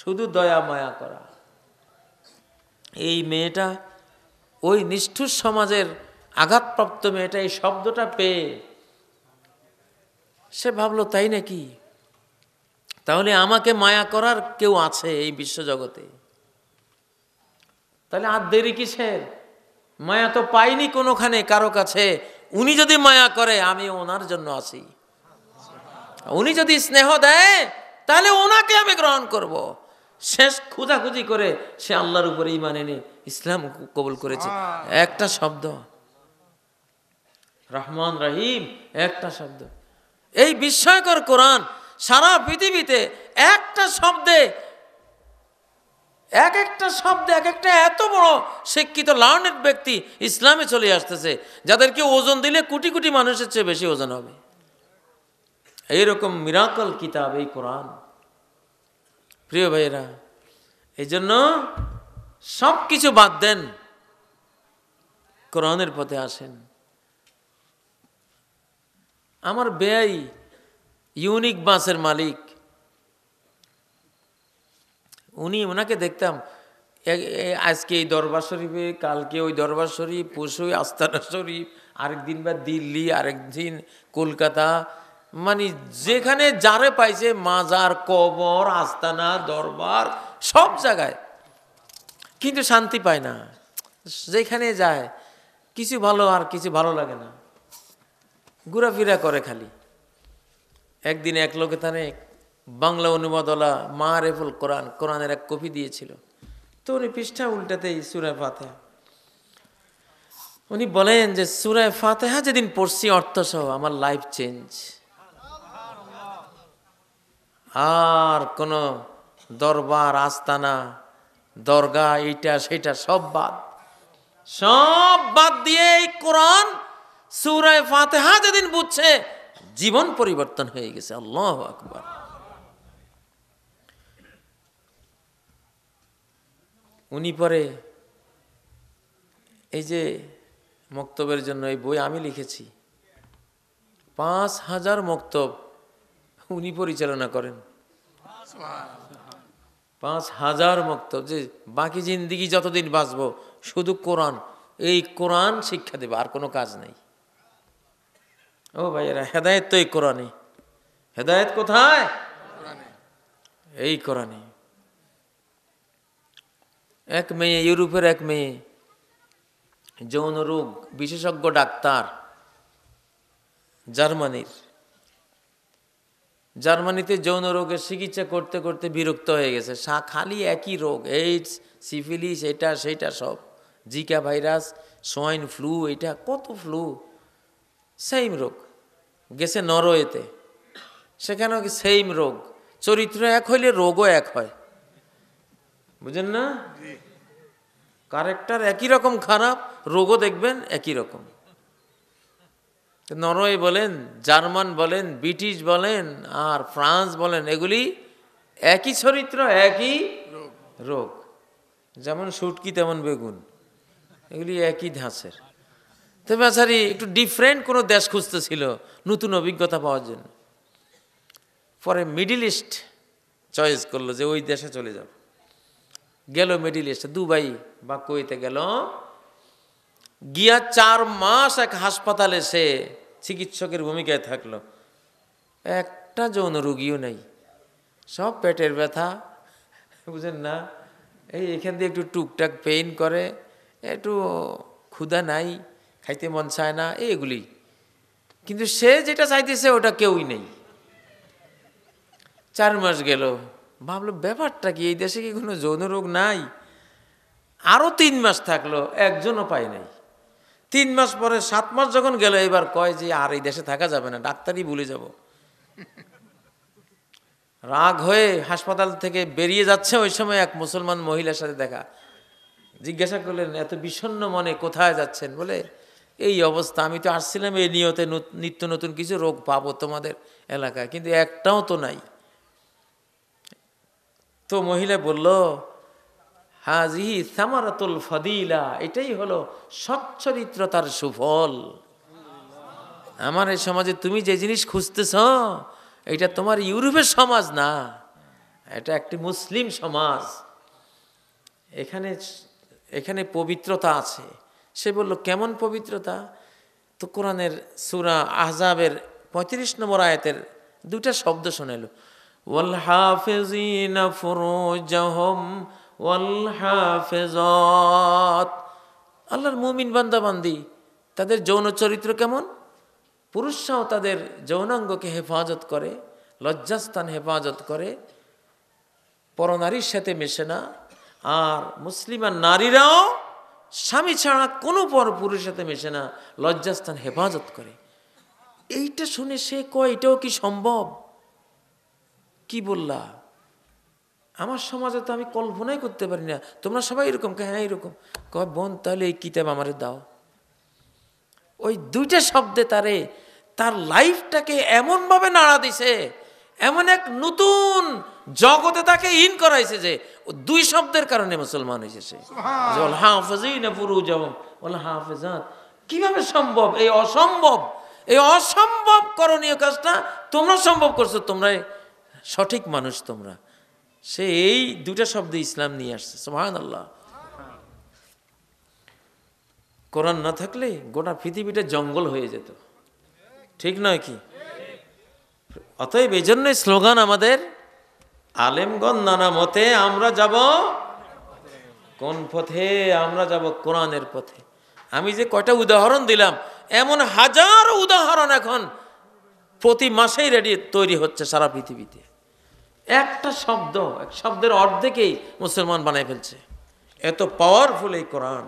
শুধু দয়া মায়া করা এই মেয়েটা ওই নিষ্ঠুর সমাজের আঘাতপ্রাপ্ত মেয়েটা এই শব্দটা পেয়ে সে ভাবলো তাই নাকি তাহলে আমাকে মায়া করার কেউ আছে এই বিশ্বজগতে তাহলে আর দেরি কিসের মায়া তো পাইনি কোনোখানে কারো কাছে উনি যদি মায়া করে আমি ওনার জন্য আছি উনি যদি স্নেহ দেয় তাহলে ওনাকে আমি গ্রহণ করবো শেষ খুঁজাখুঁজি করে সে আল্লাহর উপরে ইমান এনে ইসলাম কবুল করেছে একটা শব্দ রহমান রাহিম একটা শব্দ এই বিস্ময়কর কোরআন সারা পৃথিবীতে একটা শব্দে এক একটা শব্দে এক একটা এত বড় শিক্ষিত লার্নেড ব্যক্তি ইসলামে চলে আসতেছে যাদেরকে ওজন দিলে কোটি কোটি মানুষের চেয়ে বেশি ওজন হবে এইরকম মিরাকল কিতাব এই কোরআন প্রিয় ভাইয়েরা এই জন্য সব কিছু বাদ দেন কোরআনের পথে আসেন আমার ব্যয় ইউনিক বাসের মালিক উনি ওনাকে দেখতাম আজকে এই দরবার শরীফে কালকে ওই দরবার শরীফ পশু আস্তানা শরীফ আরেকদিন বা দিল্লি আরেকদিন কলকাতা মানে যেখানে যারে পাইছে মাজার কবর আস্তানা দরবার সব জায়গায় কিন্তু শান্তি পায় না যেখানে যায় কিছু ভালো আর কিছু ভালো লাগে না ঘোরাফেরা করে খালি একদিন এক লোকে তানে বাংলা অনুবাদলা মা রেফুল কোরআন কোরআনের এক কপি দিয়েছিল তো উনি পৃষ্ঠা উল্টাতেই সুরায় ফাতেহা উনি বলেন যে সুরায় ফাতেহা যেদিন পড়ছি অর্থসহ আমার লাইফ চেঞ্জ আর কোনো দরবার আস্তানা দরগা এইটা সেটা সব বাদ সব বাদ দিয়ে এই কোরআন সুরায় ফাতেহা যেদিন বুঝছে জীবন পরিবর্তন হয়ে গেছে আল্লাহ আকবর উনি পরে এই যে মক্তবের জন্য এই বই আমি লিখেছি পাঁচ হাজার মক্তব উনি পরিচালনা করেন পাঁচ হাজার মুক্ত যে বাকি জিন্দিগি যতদিন বাঁচবো শুধু কোরআন এই কোরআন শিক্ষা দেবে আর কোনো কাজ নেই ও ভাইয়েরা হেদায়ত তো এই কোরআনে হেদায়ত কোথায় এই কোরআনে এক মেয়ে ইউরোপের এক মেয়ে যৌন রোগ বিশেষজ্ঞ ডাক্তার জার্মানির জার্মানিতে যৌন রোগের চিকিৎসা করতে করতে বিরক্ত হয়ে গেছে খালি একই রোগ এইডস সিফিলিস এটা সেটা সব জিকা ভাইরাস সোয়াইন ফ্লু এটা কত ফ্লু সেইম রোগ গেছে নরওয়েতে সেখানেও সেইম রোগ চরিত্র এক হইলে রোগও এক হয় বুঝেন না কারেক্টার একই রকম খারাপ রোগও দেখবেন একই রকম নরওয়ে বলেন জার্মান বলেন ব্রিটিশ বলেন আর ফ্রান্স বলেন এগুলি একই চরিত্র একই রোগ যেমন সুটকি তেমন বেগুন এগুলি একই ধাঁচের তো বেচারি একটু ডিফারেন্ট কোনো দেশ খুঁজতেছিল নতুন অভিজ্ঞতা পাওয়ার জন্য পরে মিডিল ইস্ট চয়েস করলো যে ওই দেশে চলে যাব গেল মিডিল ইস্টে দুবাই বা কুয়েতে গেল গিয়া চার মাস এক হাসপাতালে সে চিকিৎসকের ভূমিকায় থাকলো একটা যৌন রুগীও নেই সব পেটের ব্যথা বুঝেন না এই এখান দিয়ে একটু টুকটাক পেইন করে একটু ক্ষুধা নাই খাইতে মন চায় না এইগুলি কিন্তু সে যেটা চাইতেছে ওটা কেউই নেই চার মাস গেল ভাবলো ব্যাপারটা কি এই দেশে কি কোনো যৌন রোগ নাই আরও তিন মাস থাকলো একজনও পায় নাই তিন মাস পরে সাত মাস যখন গেল এবার কয় যে আর এই দেশে থাকা যাবে না ডাক্তারই ভুলে যাব রাগ হয়ে হাসপাতাল থেকে বেরিয়ে যাচ্ছে ওই সময় এক মুসলমান মহিলার সাথে দেখা জিজ্ঞাসা করলেন এত বিষণ্ন মনে কোথায় যাচ্ছেন বলে এই অবস্থা আমি তো আসছিলাম এই নিয়তে নিত্য নতুন কিছু রোগ পাবো তোমাদের এলাকায় কিন্তু একটাও তো নাই তো মহিলা বলল হাজি সামারাতুল ফদিলা এটাই হলো সচ্চরিত্রতার সুফল আমার এই সমাজে তুমি যে জিনিস খুঁজতেছ এটা তোমার ইউরোপের সমাজ না এটা একটি মুসলিম সমাজ এখানে এখানে পবিত্রতা আছে সে বলল কেমন পবিত্রতা তো কোরআনের সুরা আহজাবের পঁয়ত্রিশ নম্বর আয়াতের দুটা শব্দ শোনালো ওয়াল হাফেজিনা ওয়াল আল্লাহর মুমিন বান্দাবান্দি তাদের যৌন চরিত্র কেমন পুরুষরাও তাদের যৌনাঙ্গকে হেফাজত করে লজ্জাস্থান হেফাজত করে পরনারীর সাথে মেশে না আর মুসলিমান নারীরাও স্বামী ছাড়া কোনো পর পুরুষের সাথে মেশে না লজ্জাস্থান হেফাজত করে এইটা শুনে সে কয় এটাও কি সম্ভব কি বললা আমার সমাজে তো আমি কল্পনাই করতে পারি না তোমরা সবাই এরকম হ্যাঁ এরকম কয় বোন তাহলে এই কিতাব আমারে দাও ওই দুইটা শব্দে তারে তার লাইফটাকে এমনভাবে নাড়া দিছে এমন এক নতুন জগতে তাকে ইন করাইছে যে দুই শব্দের কারণে মুসলমান হয়েছে সে কিভাবে সম্ভব এই অসম্ভব এই অসম্ভব করণীয় কাজটা তোমরা সম্ভব করছো তোমরা সঠিক মানুষ তোমরা সে এই দুটা শব্দ ইসলাম নিয়ে আসছে সোহান আল্লাহ কোরআন না থাকলে গোটা পৃথিবীটা জঙ্গল হয়ে যেত ঠিক নয় কি অতএব এই জন্যই স্লোগান আমাদের আলেমগঞ্জ নানা মতে আমরা যাব কোন পথে আমরা যাব কোরআনের পথে আমি যে কয়টা উদাহরণ দিলাম এমন হাজার উদাহরণ এখন প্রতি মাসেই রেডি তৈরি হচ্ছে সারা পৃথিবীতে একটা শব্দ এক শব্দের অর্ধেকেই মুসলমান বানায় ফেলছে এত পাওয়ারফুল এই কোরআন